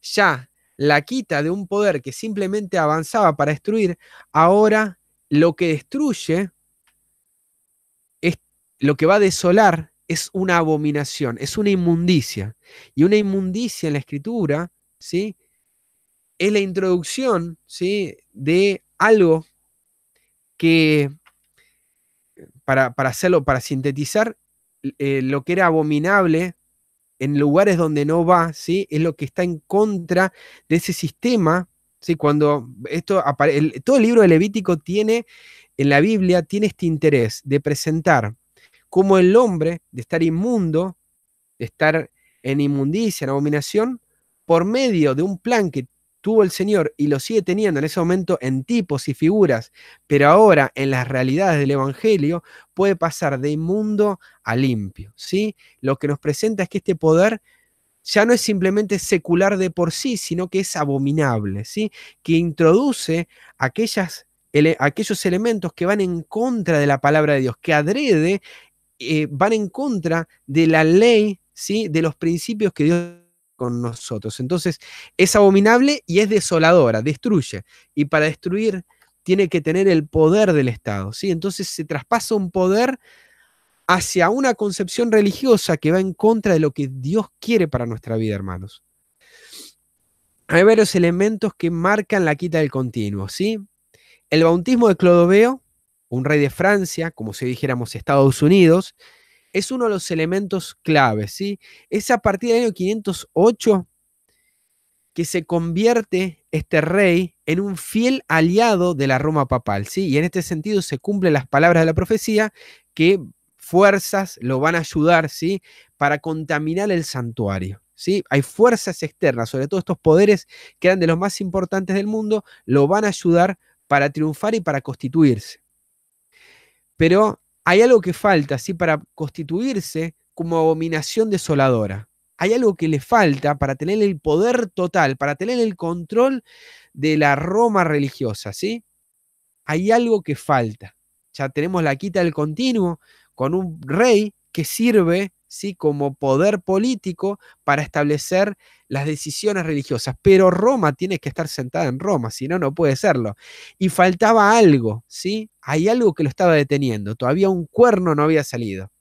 ya la quita de un poder que simplemente avanzaba para destruir, ahora lo que destruye es lo que va a desolar es una abominación, es una inmundicia. Y una inmundicia en la escritura, ¿sí? Es la introducción, ¿sí? De algo que, para, hacerlo, para sintetizar, eh, lo que era abominable en lugares donde no va, ¿sí? es lo que está en contra de ese sistema. ¿sí? Cuando esto todo el libro de Levítico tiene, en la Biblia, tiene este interés de presentar cómo el hombre, de estar inmundo, de estar en inmundicia, en abominación, por medio de un plan que tuvo el Señor y lo sigue teniendo en ese momento en tipos y figuras, pero ahora en las realidades del Evangelio puede pasar de inmundo a limpio. ¿sí? Lo que nos presenta es que este poder ya no es simplemente secular de por sí, sino que es abominable, ¿sí? que introduce aquellas, aquellos elementos que van en contra de la palabra de Dios, que adrede, eh, van en contra de la ley, ¿sí? de los principios que Dios nosotros. Entonces, es abominable y es desoladora, destruye. Y para destruir tiene que tener el poder del Estado, ¿sí? Entonces se traspasa un poder hacia una concepción religiosa que va en contra de lo que Dios quiere para nuestra vida, hermanos. Hay varios elementos que marcan la quita del continuo, ¿sí? El bautismo de Clodoveo, un rey de Francia, como si dijéramos Estados Unidos, es uno de los elementos claves. ¿sí? Es a partir del año 508 que se convierte este rey en un fiel aliado de la Roma papal. ¿sí? Y en este sentido se cumplen las palabras de la profecía que fuerzas lo van a ayudar ¿sí? para contaminar el santuario. ¿Sí? Hay fuerzas externas, sobre todo estos poderes que eran de los más importantes del mundo, lo van a ayudar para triunfar y para constituirse. Pero hay algo que falta, ¿sí? Para constituirse como abominación desoladora. Hay algo que le falta para tener el poder total, para tener el control de la Roma religiosa, ¿sí? Hay algo que falta. Ya tenemos la quita del continuo con un rey que sirve como poder político para establecer las decisiones religiosas. Pero Roma tiene que estar sentada en Roma, si no, no puede serlo. Y faltaba algo, ¿sí? Hay algo que lo estaba deteniendo, todavía un cuerno no había salido.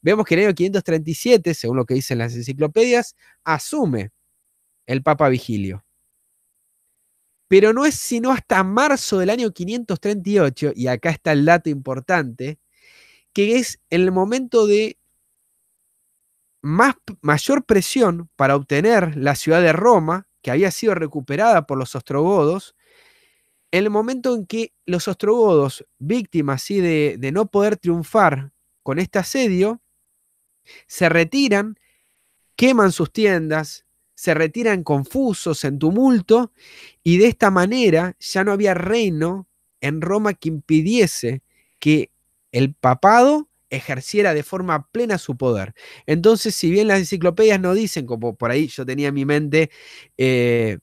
Vemos que en el año 537, según lo que dicen las enciclopedias, asume el Papa Vigilio. Pero no es sino hasta marzo del año 538, y acá está el dato importante, que es el momento de más, mayor presión para obtener la ciudad de Roma, que había sido recuperada por los ostrogodos, en el momento en que los ostrogodos, víctimas ¿sí? de, no poder triunfar con este asedio, se retiran, queman sus tiendas, se retiran confusos, en tumulto, y de esta manera ya no había reino en Roma que impidiese que el papado ejerciera de forma plena su poder. Entonces, si bien las enciclopedias no dicen, como por ahí yo tenía en mi mente, eh,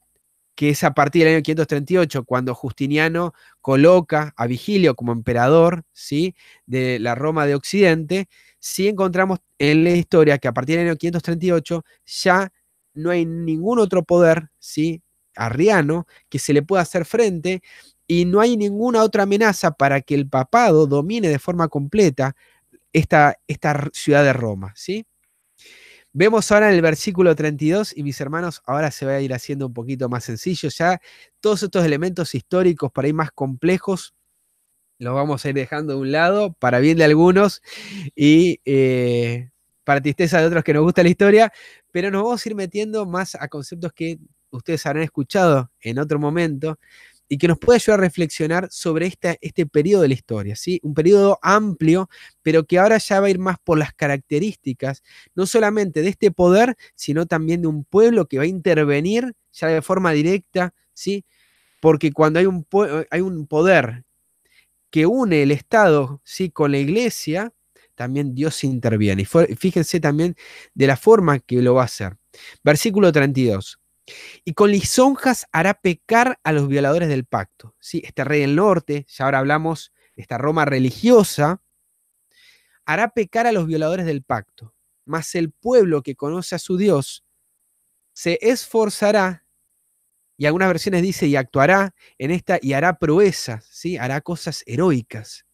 que es a partir del año 538 cuando Justiniano coloca a Vigilio como emperador ¿sí? de la Roma de Occidente, sí encontramos en la historia que a partir del año 538 ya no hay ningún otro poder ¿sí? arriano que se le pueda hacer frente y no hay ninguna otra amenaza para que el papado domine de forma completa esta, esta ciudad de Roma, ¿sí? Vemos ahora en el versículo 32, y mis hermanos, ahora se va a ir haciendo un poquito más sencillo, ya todos estos elementos históricos para ir más complejos, los vamos a ir dejando de un lado, para bien de algunos y eh, para tristeza de otros que nos gusta la historia, pero nos vamos a ir metiendo más a conceptos que ustedes habrán escuchado en otro momento, y que nos puede ayudar a reflexionar sobre este periodo de la historia, ¿sí? Un periodo amplio, pero que ahora ya va a ir más por las características, no solamente de este poder, sino también de un pueblo que va a intervenir ya de forma directa, ¿sí? Porque cuando hay un, hay un poder que une el Estado, ¿sí? Con la iglesia, también Dios interviene. Y fíjense también de la forma que lo va a hacer. Versículo 32. Y con lisonjas hará pecar a los violadores del pacto. ¿sí? Este rey del norte, ya ahora hablamos de esta Roma religiosa, hará pecar a los violadores del pacto. Mas el pueblo que conoce a su Dios se esforzará, y algunas versiones dice, y actuará en esta, y hará proezas, ¿sí? hará cosas heroicas.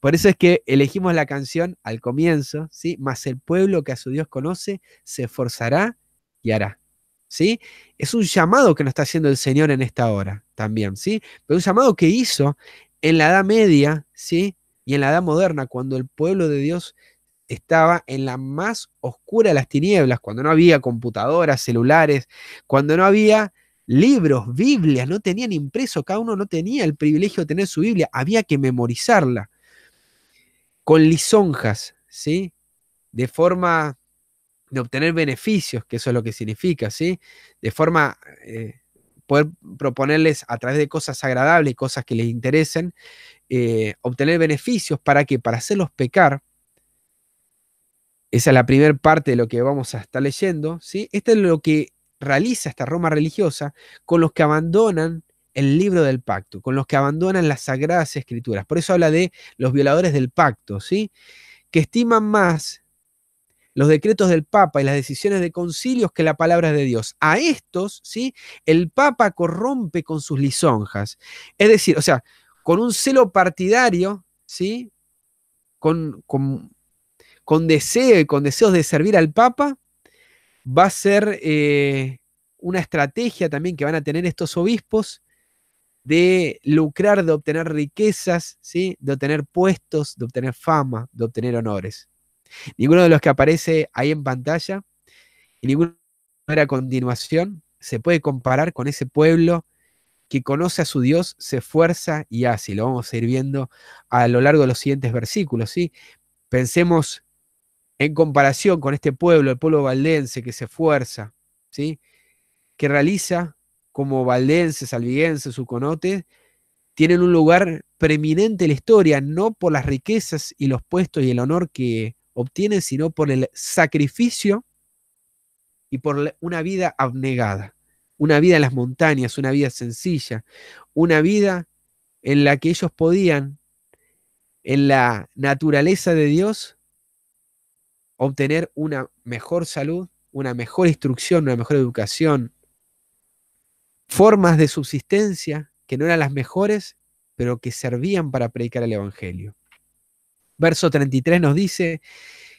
Por eso es que elegimos la canción al comienzo, ¿sí? Mas el pueblo que a su Dios conoce se esforzará y hará. Es un llamado que nos está haciendo el Señor en esta hora también, ¿sí? Pero un llamado que hizo en la Edad Media, ¿sí? Y en la Edad Moderna, cuando el pueblo de Dios estaba en la más oscura de las tinieblas, cuando no había computadoras, celulares, cuando no había libros, Biblias, no tenían impreso, cada uno no tenía el privilegio de tener su Biblia, había que memorizarla con lisonjas, ¿sí? De forma de obtener beneficios, que eso es lo que significa, ¿sí? De forma, eh, poder proponerles a través de cosas agradables, cosas que les interesen, eh, obtener beneficios para que, para hacerlos pecar, esa es la primera parte de lo que vamos a estar leyendo, ¿sí? Esto es lo que realiza esta Roma religiosa con los que abandonan el libro del pacto, con los que abandonan las sagradas escrituras. Por eso habla de los violadores del pacto, ¿sí? Que estiman más los decretos del Papa y las decisiones de concilios que la palabra de Dios. A estos, ¿sí? El Papa corrompe con sus lisonjas. Es decir, o sea, con un celo partidario, ¿sí? Con, con, deseo y con deseos de servir al Papa, va a ser eh, una estrategia también que van a tener estos obispos de lucrar, de obtener riquezas, ¿sí? de obtener puestos, de obtener fama, de obtener honores. Ninguno de los que aparece ahí en pantalla y ninguno era continuación se puede comparar con ese pueblo que conoce a su Dios, se esfuerza y hace. lo vamos a ir viendo a lo largo de los siguientes versículos. ¿sí? Pensemos en comparación con este pueblo, el pueblo valdense que se esfuerza, ¿sí? que realiza como valdenses, su conote tienen un lugar preeminente en la historia, no por las riquezas y los puestos y el honor que obtienen sino por el sacrificio y por una vida abnegada, una vida en las montañas, una vida sencilla, una vida en la que ellos podían, en la naturaleza de Dios, obtener una mejor salud, una mejor instrucción, una mejor educación, formas de subsistencia que no eran las mejores, pero que servían para predicar el Evangelio. Verso 33 nos dice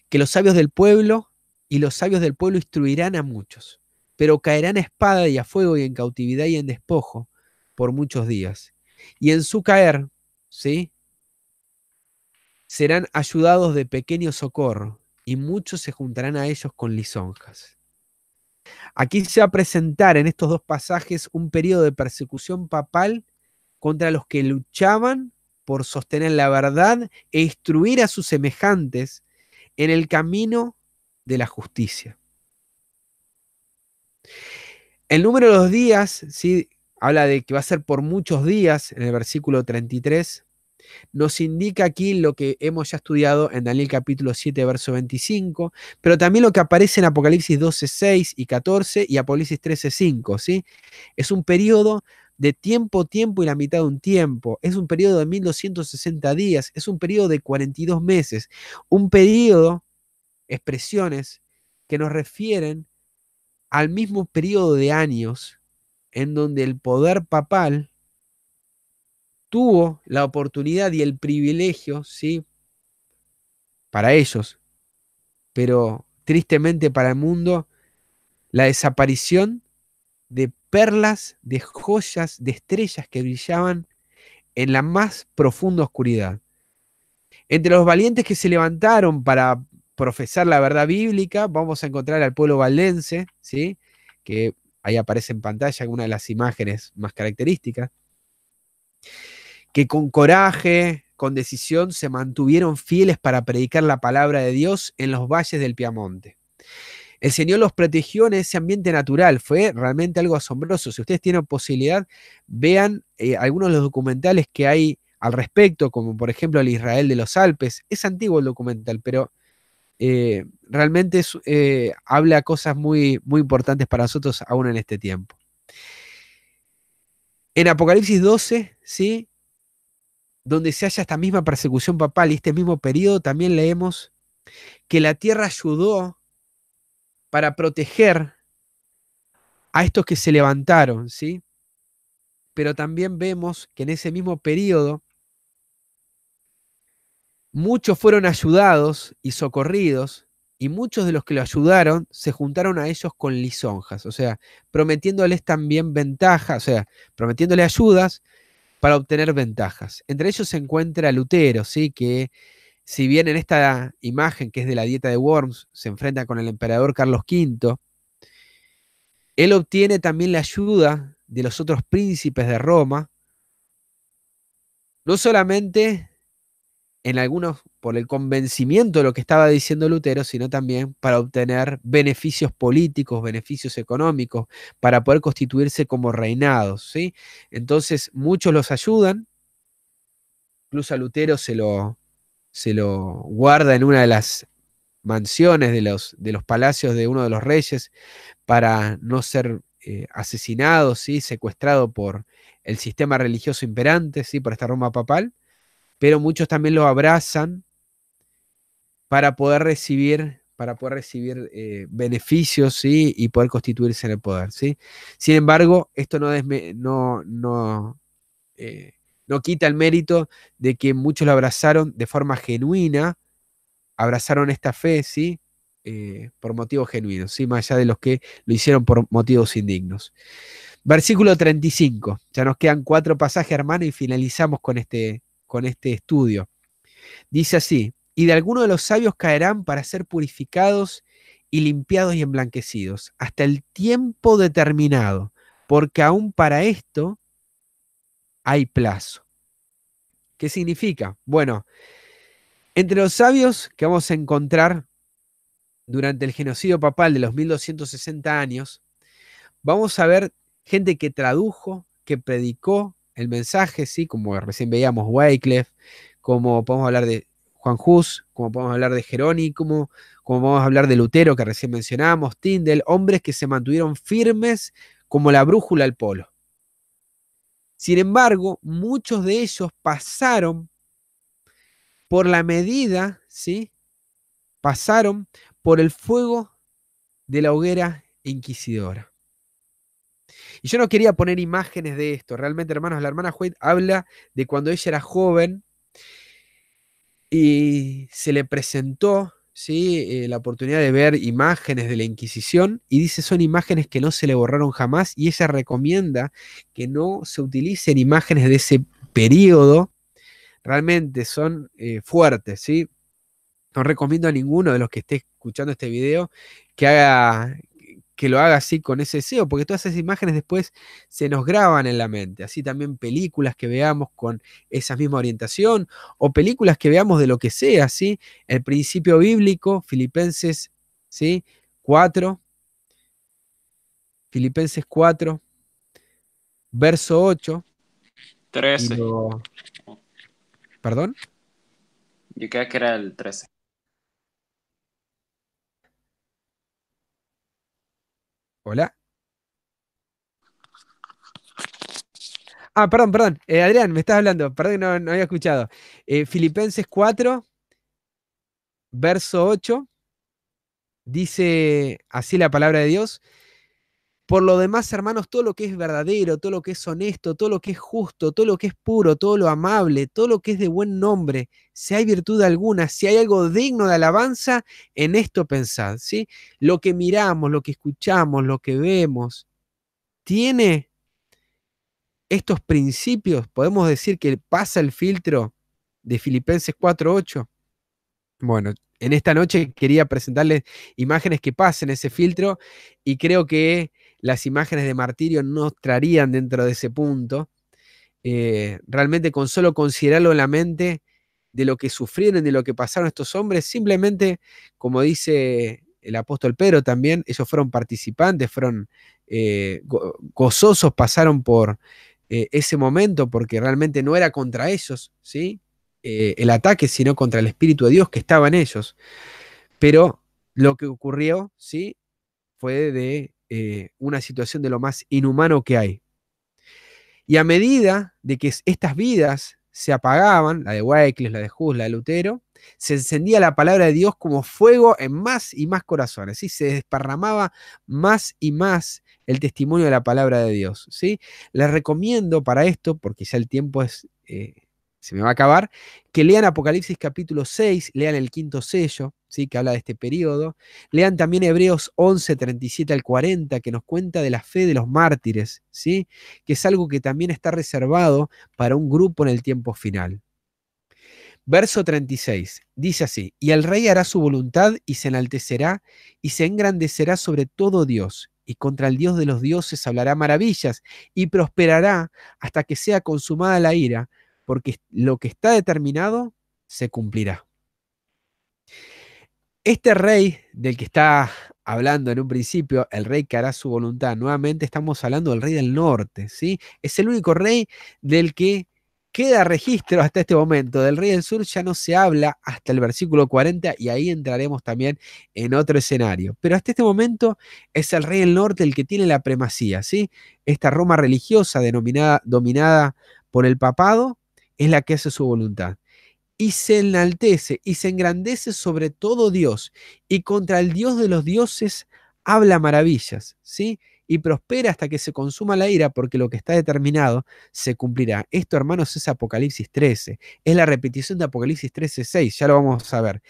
que los sabios del pueblo y los sabios del pueblo instruirán a muchos, pero caerán a espada y a fuego y en cautividad y en despojo por muchos días. Y en su caer, ¿sí? Serán ayudados de pequeño socorro y muchos se juntarán a ellos con lisonjas. Aquí se va a presentar en estos dos pasajes un periodo de persecución papal contra los que luchaban por sostener la verdad e instruir a sus semejantes en el camino de la justicia. El número de los días, habla de que va a ser por muchos días en el versículo 33, nos indica aquí lo que hemos ya estudiado en Daniel capítulo 7, verso 25, pero también lo que aparece en Apocalipsis 12, 6 y 14 y Apocalipsis 13, 5. Es un periodo de tiempo, tiempo y la mitad de un tiempo. Es un periodo de 1260 días, es un periodo de 42 meses. Un periodo, expresiones que nos refieren al mismo periodo de años en donde el poder papal tuvo la oportunidad y el privilegio, ¿sí? Para ellos, pero tristemente para el mundo, la desaparición de perlas de joyas, de estrellas que brillaban en la más profunda oscuridad. Entre los valientes que se levantaron para profesar la verdad bíblica, vamos a encontrar al pueblo valdense, ¿sí? que ahí aparece en pantalla una de las imágenes más características, que con coraje, con decisión, se mantuvieron fieles para predicar la palabra de Dios en los valles del Piamonte. El Señor los protegió en ese ambiente natural, fue realmente algo asombroso. Si ustedes tienen posibilidad, vean eh, algunos de los documentales que hay al respecto, como por ejemplo el Israel de los Alpes. Es antiguo el documental, pero eh, realmente eh, habla cosas muy, muy importantes para nosotros aún en este tiempo. En Apocalipsis 12, ¿sí? donde se halla esta misma persecución papal y este mismo periodo, también leemos que la tierra ayudó para proteger a estos que se levantaron, ¿sí? Pero también vemos que en ese mismo periodo muchos fueron ayudados y socorridos y muchos de los que lo ayudaron se juntaron a ellos con lisonjas, o sea, prometiéndoles también ventajas, o sea, prometiéndoles ayudas para obtener ventajas. Entre ellos se encuentra Lutero, ¿sí? que si bien en esta imagen que es de la dieta de Worms se enfrenta con el emperador Carlos V, él obtiene también la ayuda de los otros príncipes de Roma, no solamente en algunos por el convencimiento de lo que estaba diciendo Lutero, sino también para obtener beneficios políticos, beneficios económicos, para poder constituirse como reinados. ¿sí? Entonces muchos los ayudan, incluso a Lutero se lo, se lo guarda en una de las mansiones de los, de los palacios de uno de los reyes para no ser eh, asesinado, ¿sí? secuestrado por el sistema religioso imperante, ¿sí? por esta Roma papal, pero muchos también lo abrazan para poder recibir, para poder recibir eh, beneficios ¿sí? y poder constituirse en el poder. ¿sí? Sin embargo, esto no, no, no eh, no quita el mérito de que muchos lo abrazaron de forma genuina, abrazaron esta fe, ¿sí? Eh, por motivos genuinos, ¿sí? más allá de los que lo hicieron por motivos indignos. Versículo 35, ya nos quedan cuatro pasajes, hermano, y finalizamos con este, con este estudio. Dice así, y de alguno de los sabios caerán para ser purificados y limpiados y emblanquecidos, hasta el tiempo determinado, porque aún para esto hay plazo. ¿Qué significa? Bueno, entre los sabios que vamos a encontrar durante el genocidio papal de los 1260 años, vamos a ver gente que tradujo, que predicó el mensaje, ¿sí? como recién veíamos Wycliffe, como podemos hablar de Juan Hus, como podemos hablar de Jerónimo, como vamos a hablar de Lutero, que recién mencionábamos, Tindel, hombres que se mantuvieron firmes como la brújula al polo. Sin embargo, muchos de ellos pasaron por la medida, ¿sí? Pasaron por el fuego de la hoguera inquisidora. Y yo no quería poner imágenes de esto. Realmente, hermanos, la hermana White habla de cuando ella era joven y se le presentó ¿sí? Eh, la oportunidad de ver imágenes de la Inquisición y dice son imágenes que no se le borraron jamás y ella recomienda que no se utilicen imágenes de ese periodo, realmente son eh, fuertes, ¿sí? No recomiendo a ninguno de los que esté escuchando este video que haga, que lo haga así con ese deseo, porque todas esas imágenes después se nos graban en la mente. Así también películas que veamos con esa misma orientación o películas que veamos de lo que sea, ¿sí? El principio bíblico, Filipenses, ¿sí? 4, Filipenses 4, verso 8. 13. ¿Perdón? Yo creía que era el 13. Hola. Ah, perdón, perdón. Eh, Adrián, me estás hablando. Perdón, no, no había escuchado. Eh, Filipenses 4, verso 8, dice así la palabra de Dios. Por lo demás, hermanos, todo lo que es verdadero, todo lo que es honesto, todo lo que es justo, todo lo que es puro, todo lo amable, todo lo que es de buen nombre, si hay virtud alguna, si hay algo digno de alabanza, en esto pensad, ¿sí? Lo que miramos, lo que escuchamos, lo que vemos, tiene estos principios, podemos decir que pasa el filtro de Filipenses 4.8. Bueno, en esta noche quería presentarles imágenes que pasen ese filtro y creo que las imágenes de martirio no traerían dentro de ese punto. Eh, realmente con solo considerarlo en la mente de lo que sufrieron, de lo que pasaron estos hombres, simplemente, como dice el apóstol Pedro también, ellos fueron participantes, fueron eh, gozosos, pasaron por eh, ese momento, porque realmente no era contra ellos, ¿sí? el ataque, sino contra el Espíritu de Dios que estaba en ellos. Pero lo que ocurrió, ¿sí? Fue de eh, una situación de lo más inhumano que hay. Y a medida de que estas vidas se apagaban, la de Wycliffe, la de Hus, la de Lutero, se encendía la palabra de Dios como fuego en más y más corazones, y se desparramaba más y más el testimonio de la palabra de Dios. ¿sí? Les recomiendo para esto, porque ya el tiempo es eh, se me va a acabar, que lean Apocalipsis capítulo 6, lean el quinto sello, ¿sí? que habla de este periodo, lean también Hebreos 11, 37 al 40, que nos cuenta de la fe de los mártires, ¿sí? que es algo que también está reservado para un grupo en el tiempo final. Verso 36, dice así, y el rey hará su voluntad y se enaltecerá y se engrandecerá sobre todo Dios, y contra el Dios de los dioses hablará maravillas, y prosperará hasta que sea consumada la ira, porque lo que está determinado se cumplirá. Este rey del que está hablando en un principio, el rey que hará su voluntad, nuevamente estamos hablando del rey del norte, ¿sí? Es el único rey del que queda registro hasta este momento. Del rey del sur ya no se habla hasta el versículo 40 y ahí entraremos también en otro escenario. Pero hasta este momento es el rey del norte el que tiene la premacía, ¿sí? Esta Roma religiosa denominada, dominada por el papado es la que hace su voluntad. Y se enaltece y se engrandece sobre todo Dios, y contra el Dios de los dioses habla maravillas, ¿sí? Y prospera hasta que se consuma la ira, porque lo que está determinado se cumplirá. Esto, hermanos, es Apocalipsis 13. Es la repetición de Apocalipsis 13, 6. Ya lo vamos a ver.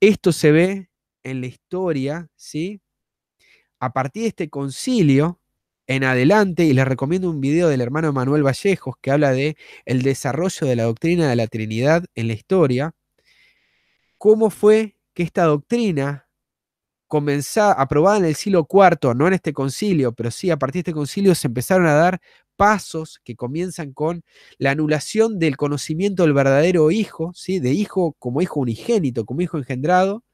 Esto se ve en la historia, ¿sí? A partir de este concilio, en adelante y les recomiendo un video del hermano Manuel Vallejos que habla de el desarrollo de la doctrina de la Trinidad en la historia, cómo fue que esta doctrina comenzada, aprobada en el siglo IV, no en este concilio, pero sí a partir de este concilio se empezaron a dar pasos que comienzan con la anulación del conocimiento del verdadero hijo, ¿sí? de hijo como hijo unigénito, como hijo engendrado,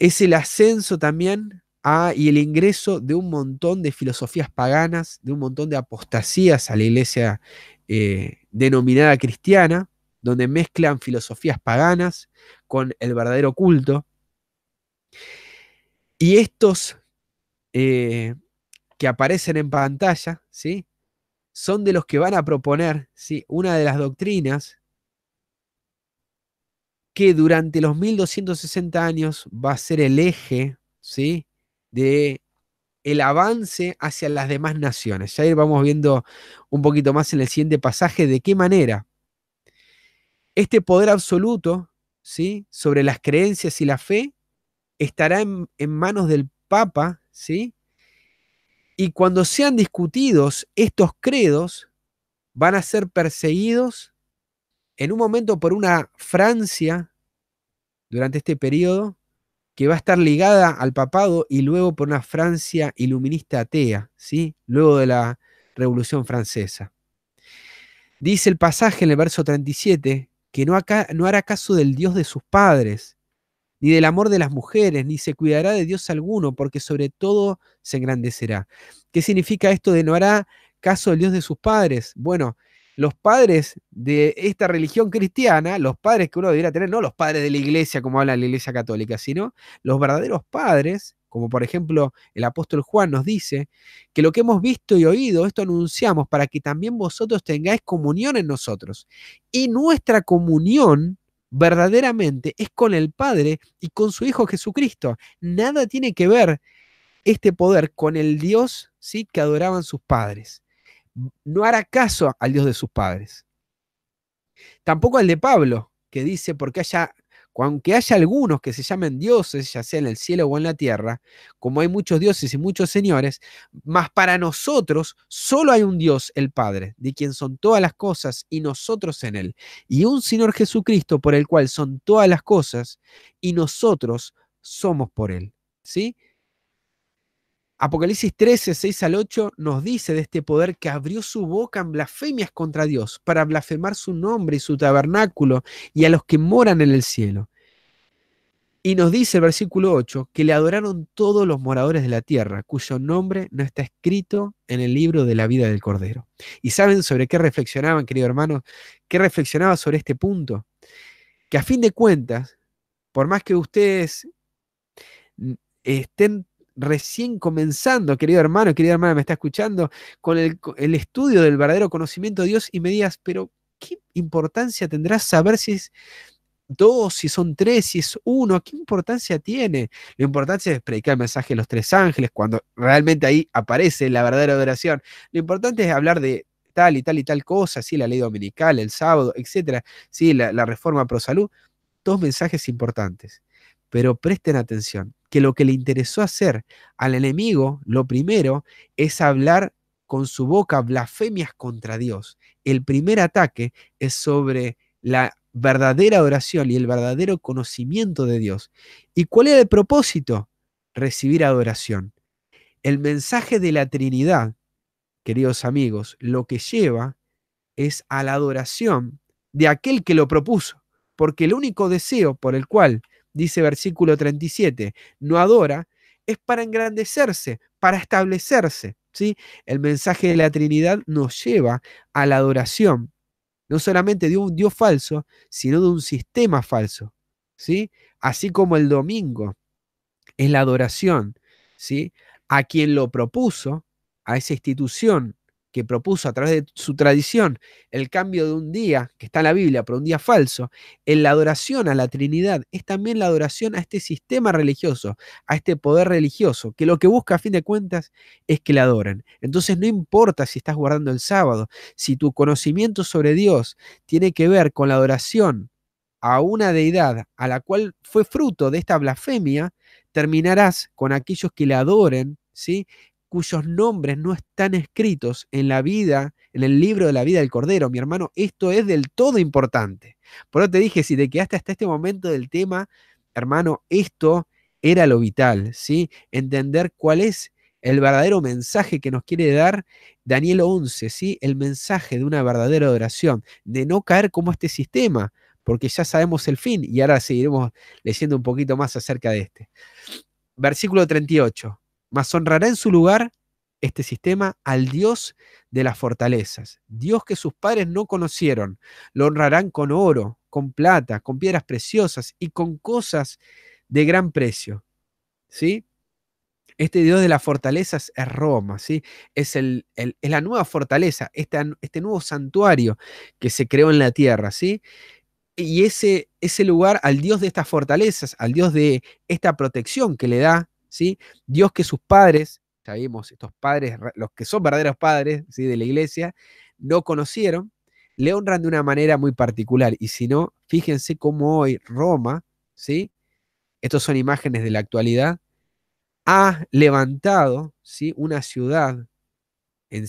es el ascenso también Ah, y el ingreso de un montón de filosofías paganas, de un montón de apostasías a la iglesia eh, denominada cristiana, donde mezclan filosofías paganas con el verdadero culto. Y estos eh, que aparecen en pantalla, ¿sí? son de los que van a proponer ¿sí? una de las doctrinas que durante los 1260 años va a ser el eje ¿sí? de el avance hacia las demás naciones. Ya vamos viendo un poquito más en el siguiente pasaje de qué manera este poder absoluto ¿sí? sobre las creencias y la fe estará en, manos del Papa, ¿sí? y cuando sean discutidos estos credos, van a ser perseguidos en un momento por una Francia durante este periodo va a estar ligada al papado y luego por una Francia iluminista atea, ¿sí? luego de la Revolución Francesa. Dice el pasaje en el verso 37 que no, acá, no hará caso del Dios de sus padres, ni del amor de las mujeres, ni se cuidará de Dios alguno, porque sobre todo se engrandecerá. ¿Qué significa esto de no hará caso del Dios de sus padres? Bueno, los padres de esta religión cristiana, los padres que uno debería tener, no los padres de la iglesia como habla la iglesia católica, sino los verdaderos padres, como por ejemplo el apóstol Juan nos dice, que lo que hemos visto y oído, esto anunciamos para que también vosotros tengáis comunión en nosotros. Y nuestra comunión verdaderamente es con el Padre y con su Hijo Jesucristo. Nada tiene que ver este poder con el Dios ¿sí? que adoraban sus padres no hará caso al Dios de sus padres. Tampoco al de Pablo, que dice, porque haya, aunque haya algunos que se llamen dioses, ya sea en el cielo o en la tierra, como hay muchos dioses y muchos señores, mas para nosotros solo hay un Dios, el Padre, de quien son todas las cosas y nosotros en él, y un Señor Jesucristo por el cual son todas las cosas y nosotros somos por él. ¿Sí? Apocalipsis 13, 6 al 8 nos dice de este poder que abrió su boca en blasfemias contra Dios para blasfemar su nombre y su tabernáculo y a los que moran en el cielo. Y nos dice el versículo 8 que le adoraron todos los moradores de la tierra, cuyo nombre no está escrito en el libro de la vida del Cordero. ¿Y saben sobre qué reflexionaban, querido hermano? ¿Qué reflexionaba sobre este punto? Que a fin de cuentas, por más que ustedes mm, estén recién comenzando, querido hermano, querida hermana, me está escuchando, con el, estudio del verdadero conocimiento de Dios y me digas, pero ¿qué importancia tendrá saber si es dos, si son tres, si es uno, ¿qué importancia tiene? Lo importante es predicar el mensaje de los tres ángeles, cuando realmente ahí aparece la verdadera adoración. Lo importante es hablar de tal y tal y tal cosa, sí, la ley dominical, el sábado, etcétera, sí, la, la reforma pro salud, dos mensajes importantes. Pero presten atención, que lo que le interesó hacer al enemigo, lo primero, es hablar con su boca blasfemias contra Dios. El primer ataque es sobre la verdadera adoración y el verdadero conocimiento de Dios. ¿Y cuál era el propósito? Recibir adoración. El mensaje de la Trinidad, queridos amigos, lo que lleva es a la adoración de aquel que lo propuso, porque el único deseo por el cual dice versículo 37, no adora, es para engrandecerse, para establecerse. ¿sí? El mensaje de la Trinidad nos lleva a la adoración, no solamente de un Dios falso, sino de un sistema falso. ¿sí? Así como el domingo es la adoración ¿sí? a quien lo propuso, a esa institución que propuso a través de su tradición el cambio de un día, que está en la Biblia, por un día falso, en la adoración a la Trinidad, es también la adoración a este sistema religioso, a este poder religioso, que lo que busca a fin de cuentas es que la adoren. Entonces no importa si estás guardando el sábado, si tu conocimiento sobre Dios tiene que ver con la adoración a una deidad a la cual fue fruto de esta blasfemia, terminarás con aquellos que la adoren, ¿sí? cuyos nombres no están escritos en la vida, en el libro de la vida del Cordero. Mi hermano, esto es del todo importante. Por eso te dije, si te quedaste hasta este momento del tema, hermano, esto era lo vital, ¿sí? Entender cuál es el verdadero mensaje que nos quiere dar Daniel 11, ¿sí? El mensaje de una verdadera adoración, de no caer como este sistema, porque ya sabemos el fin y ahora seguiremos leyendo un poquito más acerca de este. Versículo 38 mas honrará en su lugar este sistema al Dios de las fortalezas, Dios que sus padres no conocieron. Lo honrarán con oro, con plata, con piedras preciosas y con cosas de gran precio. ¿Sí? Este Dios de las fortalezas es Roma, ¿sí? Es, el, es la nueva fortaleza, este, este, nuevo santuario que se creó en la tierra, ¿sí? Y ese, ese lugar al Dios de estas fortalezas, al Dios de esta protección que le da Dios que sus padres, sabemos estos padres, los que son verdaderos padres ¿sí? de la iglesia, no conocieron, le honran de una manera muy particular. Y si no, fíjense cómo hoy Roma, ¿sí? Estos son imágenes de la actualidad, ha levantado, ¿sí? Una ciudad en,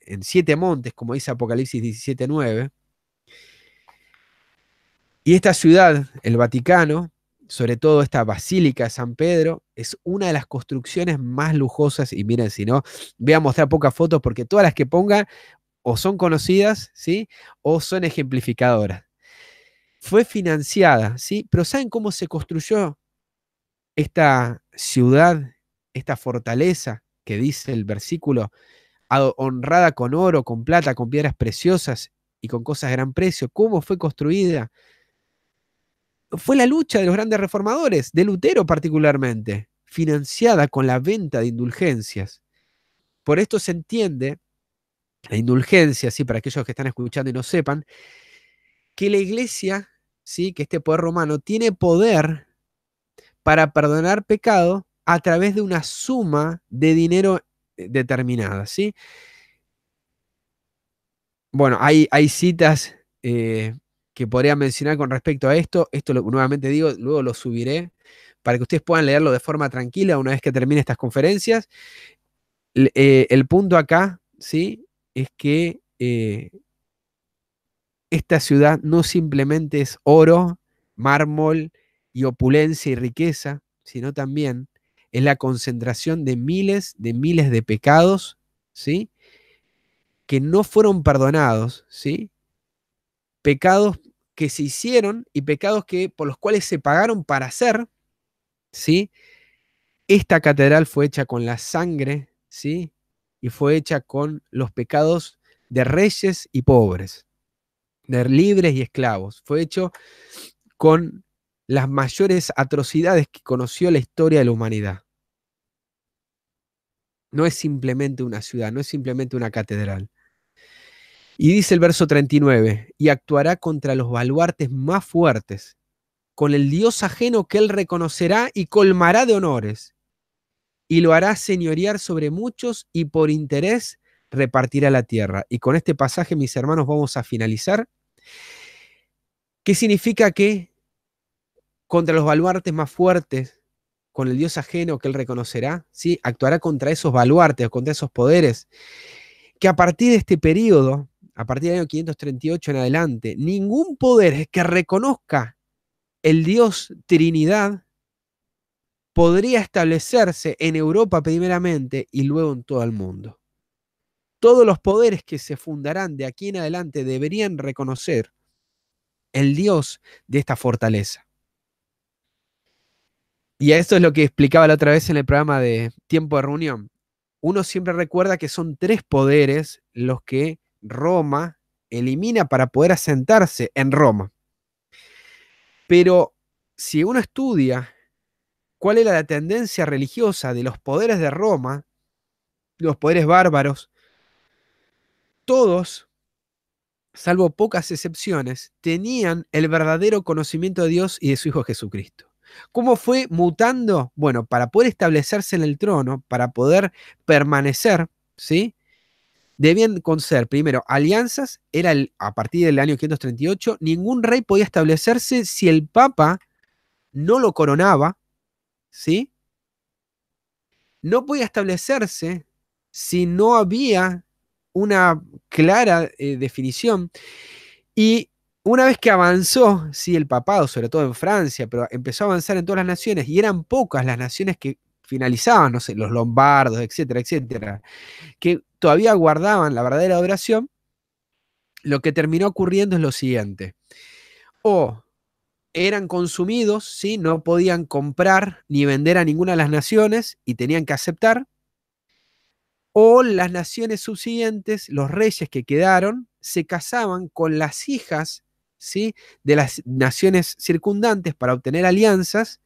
en siete montes, como dice Apocalipsis 17.9. Y esta ciudad, el Vaticano, sobre todo esta Basílica de San Pedro, es una de las construcciones más lujosas. Y miren, si no, voy a mostrar pocas fotos porque todas las que ponga o son conocidas, ¿sí? O son ejemplificadoras. Fue financiada, ¿sí? Pero ¿saben cómo se construyó esta ciudad, esta fortaleza que dice el versículo? honrada con oro, con plata, con piedras preciosas y con cosas de gran precio. ¿Cómo fue construida? fue la lucha de los grandes reformadores, de Lutero particularmente, financiada con la venta de indulgencias. Por esto se entiende, la indulgencia, ¿sí? para aquellos que están escuchando y no sepan, que la iglesia, ¿sí? que este poder romano, tiene poder para perdonar pecado a través de una suma de dinero eh, determinada. ¿sí? Bueno, hay, hay citas eh, que podría mencionar con respecto a esto. Esto lo, nuevamente digo, luego lo subiré para que ustedes puedan leerlo de forma tranquila una vez que termine estas conferencias. Eh, el punto acá, ¿sí? Es que eh, esta ciudad no simplemente es oro, mármol y opulencia y riqueza, sino también es la concentración de miles de miles de pecados, ¿sí? Que no fueron perdonados, ¿sí? pecados que se hicieron y pecados que, por los cuales se pagaron para hacer, ¿sí? Esta catedral fue hecha con la sangre, ¿sí? Y fue hecha con los pecados de reyes y pobres, de libres y esclavos. Fue hecho con las mayores atrocidades que conoció la historia de la humanidad. No es simplemente una ciudad, no es simplemente una catedral. Y dice el verso 39, y actuará contra los baluartes más fuertes, con el Dios ajeno que él reconocerá y colmará de honores, y lo hará señorear sobre muchos y por interés repartirá la tierra. Y con este pasaje, mis hermanos, vamos a finalizar. ¿Qué significa que contra los baluartes más fuertes, con el Dios ajeno que él reconocerá, ¿sí? actuará contra esos baluartes, contra esos poderes, que a partir de este periodo a partir del año 538 en adelante, ningún poder que reconozca el Dios Trinidad podría establecerse en Europa primeramente y luego en todo el mundo. Todos los poderes que se fundarán de aquí en adelante deberían reconocer el Dios de esta fortaleza. Y a esto es lo que explicaba la otra vez en el programa de Tiempo de Reunión. Uno siempre recuerda que son tres poderes los que Roma elimina para poder asentarse en Roma. Pero si uno estudia cuál era la tendencia religiosa de los poderes de Roma, los poderes bárbaros, todos, salvo pocas excepciones, tenían el verdadero conocimiento de Dios y de su Hijo Jesucristo. ¿Cómo fue mutando? Bueno, para poder establecerse en el trono, para poder permanecer, ¿sí? debían conceder primero alianzas, era a partir del año 538, ningún rey podía establecerse si el papa no lo coronaba, ¿sí? No podía establecerse si no había una clara eh, definición. Y una vez que avanzó, sí, el papado, sobre todo en Francia, pero empezó a avanzar en todas las naciones, y eran pocas las naciones que finalizaban, no sé, los lombardos, etcétera, etcétera, que todavía guardaban la verdadera adoración, lo que terminó ocurriendo es lo siguiente. O eran consumidos, ¿sí? no podían comprar ni vender a ninguna de las naciones y tenían que aceptar. O las naciones subsiguientes, los reyes que quedaron, se casaban con las hijas de las naciones circundantes para obtener alianzas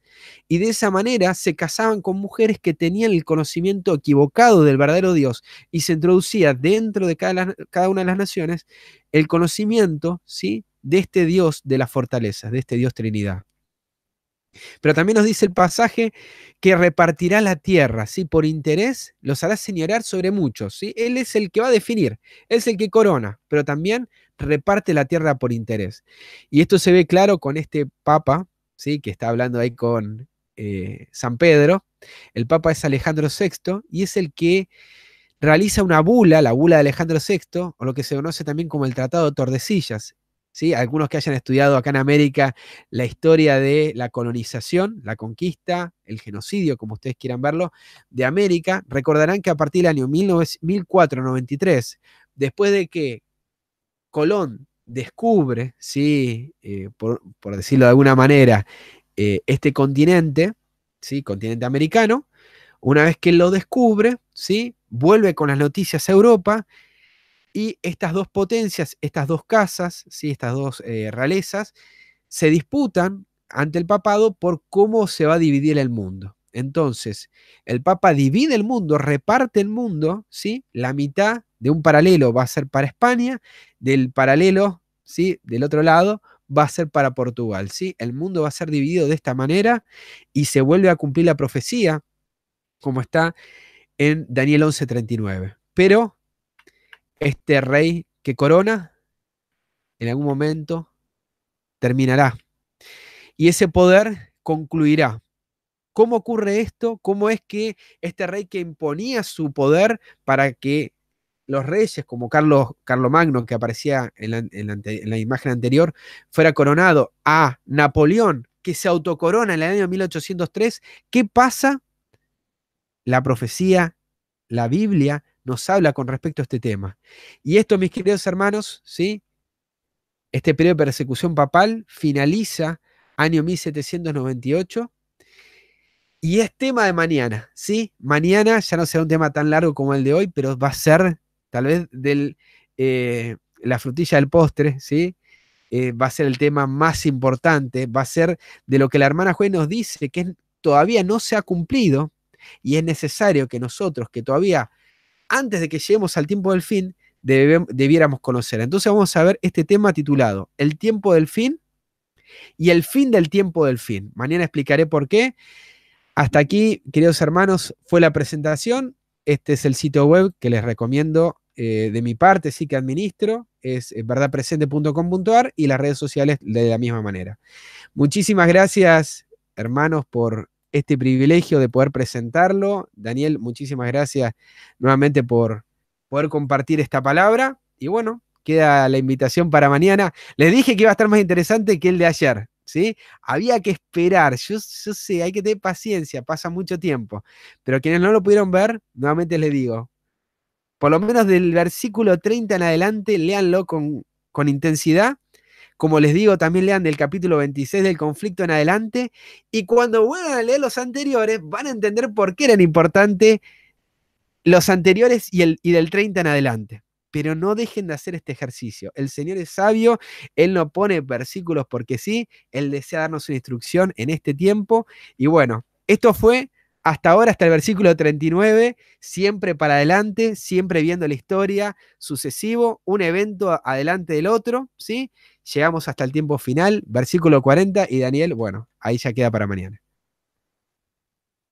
y de esa manera se casaban con mujeres que tenían el conocimiento equivocado del verdadero Dios y se introducía dentro de cada, una de las naciones el conocimiento ¿sí? de este Dios de las fortalezas, de este Dios Trinidad. Pero también nos dice el pasaje que repartirá la tierra, ¿sí? por interés los hará señalar sobre muchos. ¿sí? Él es el que va a definir, es el que corona, pero también reparte la tierra por interés. Y esto se ve claro con este Papa, ¿sí? que está hablando ahí con eh, San Pedro. El Papa es Alejandro VI y es el que realiza una bula, la bula de Alejandro VI, o lo que se conoce también como el Tratado de Tordesillas. Algunos que hayan estudiado acá en América la historia de la colonización, la conquista, el genocidio, como ustedes quieran verlo, de América, recordarán que a partir del año 1493, después de que Colón descubre, ¿sí? Eh, por, decirlo de alguna manera, eh, este continente, ¿sí? continente americano, una vez que lo descubre, ¿sí? vuelve con las noticias a Europa y estas dos potencias, estas dos casas, ¿sí? estas dos eh, realezas, se disputan ante el papado por cómo se va a dividir el mundo. Entonces, el papa divide el mundo, reparte el mundo, ¿sí? La mitad de un paralelo va a ser para España, del paralelo, ¿sí? Del otro lado va a ser para Portugal, ¿sí? El mundo va a ser dividido de esta manera y se vuelve a cumplir la profecía como está en Daniel 11:39. Pero este rey que corona en algún momento terminará. Y ese poder concluirá. ¿Cómo ocurre esto? ¿Cómo es que este rey que imponía su poder para que los reyes, como Carlos, Carlos Magno, que aparecía en la, imagen anterior, fuera coronado a Napoleón, que se autocorona en el año 1803, ¿qué pasa? La profecía, la Biblia nos habla con respecto a este tema. Y esto, mis queridos hermanos, ¿sí? este periodo de persecución papal finaliza año 1798 y es tema de mañana, ¿sí? Mañana ya no será un tema tan largo como el de hoy, pero va a ser tal vez del, eh, la frutilla del postre, ¿sí? Eh, va a ser el tema más importante, va a ser de lo que la hermana Juez nos dice, que todavía no se ha cumplido y es necesario que nosotros, que todavía antes de que lleguemos al tiempo del fin, debiéramos conocer. Entonces vamos a ver este tema titulado El tiempo del fin y el fin del tiempo del fin. Mañana explicaré por qué. Hasta aquí, queridos hermanos, fue la presentación. Este es el sitio web que les recomiendo eh, de mi parte sí que administro, es eh, verdadpresente.com.ar y las redes sociales de la misma manera. Muchísimas gracias, hermanos, por este privilegio de poder presentarlo. Daniel, muchísimas gracias nuevamente por poder compartir esta palabra. Y bueno, queda la invitación para mañana. Les dije que iba a estar más interesante que el de ayer. ¿Sí? Había que esperar, yo, yo sé, hay que tener paciencia, pasa mucho tiempo. Pero quienes no lo pudieron ver, nuevamente les digo, por lo menos del versículo 30 en adelante, léanlo con, intensidad. Como les digo, también lean del capítulo 26 del conflicto en adelante. Y cuando vuelvan a leer los anteriores, van a entender por qué eran importantes los anteriores y, el, y del 30 en adelante. Pero no dejen de hacer este ejercicio. El Señor es sabio, Él no pone versículos porque sí, Él desea darnos una instrucción en este tiempo. Y bueno, esto fue hasta ahora, hasta el versículo 39, siempre para adelante, siempre viendo la historia sucesivo, un evento adelante del otro, ¿sí? Llegamos hasta el tiempo final, versículo 40, y Daniel, bueno, ahí ya queda para mañana.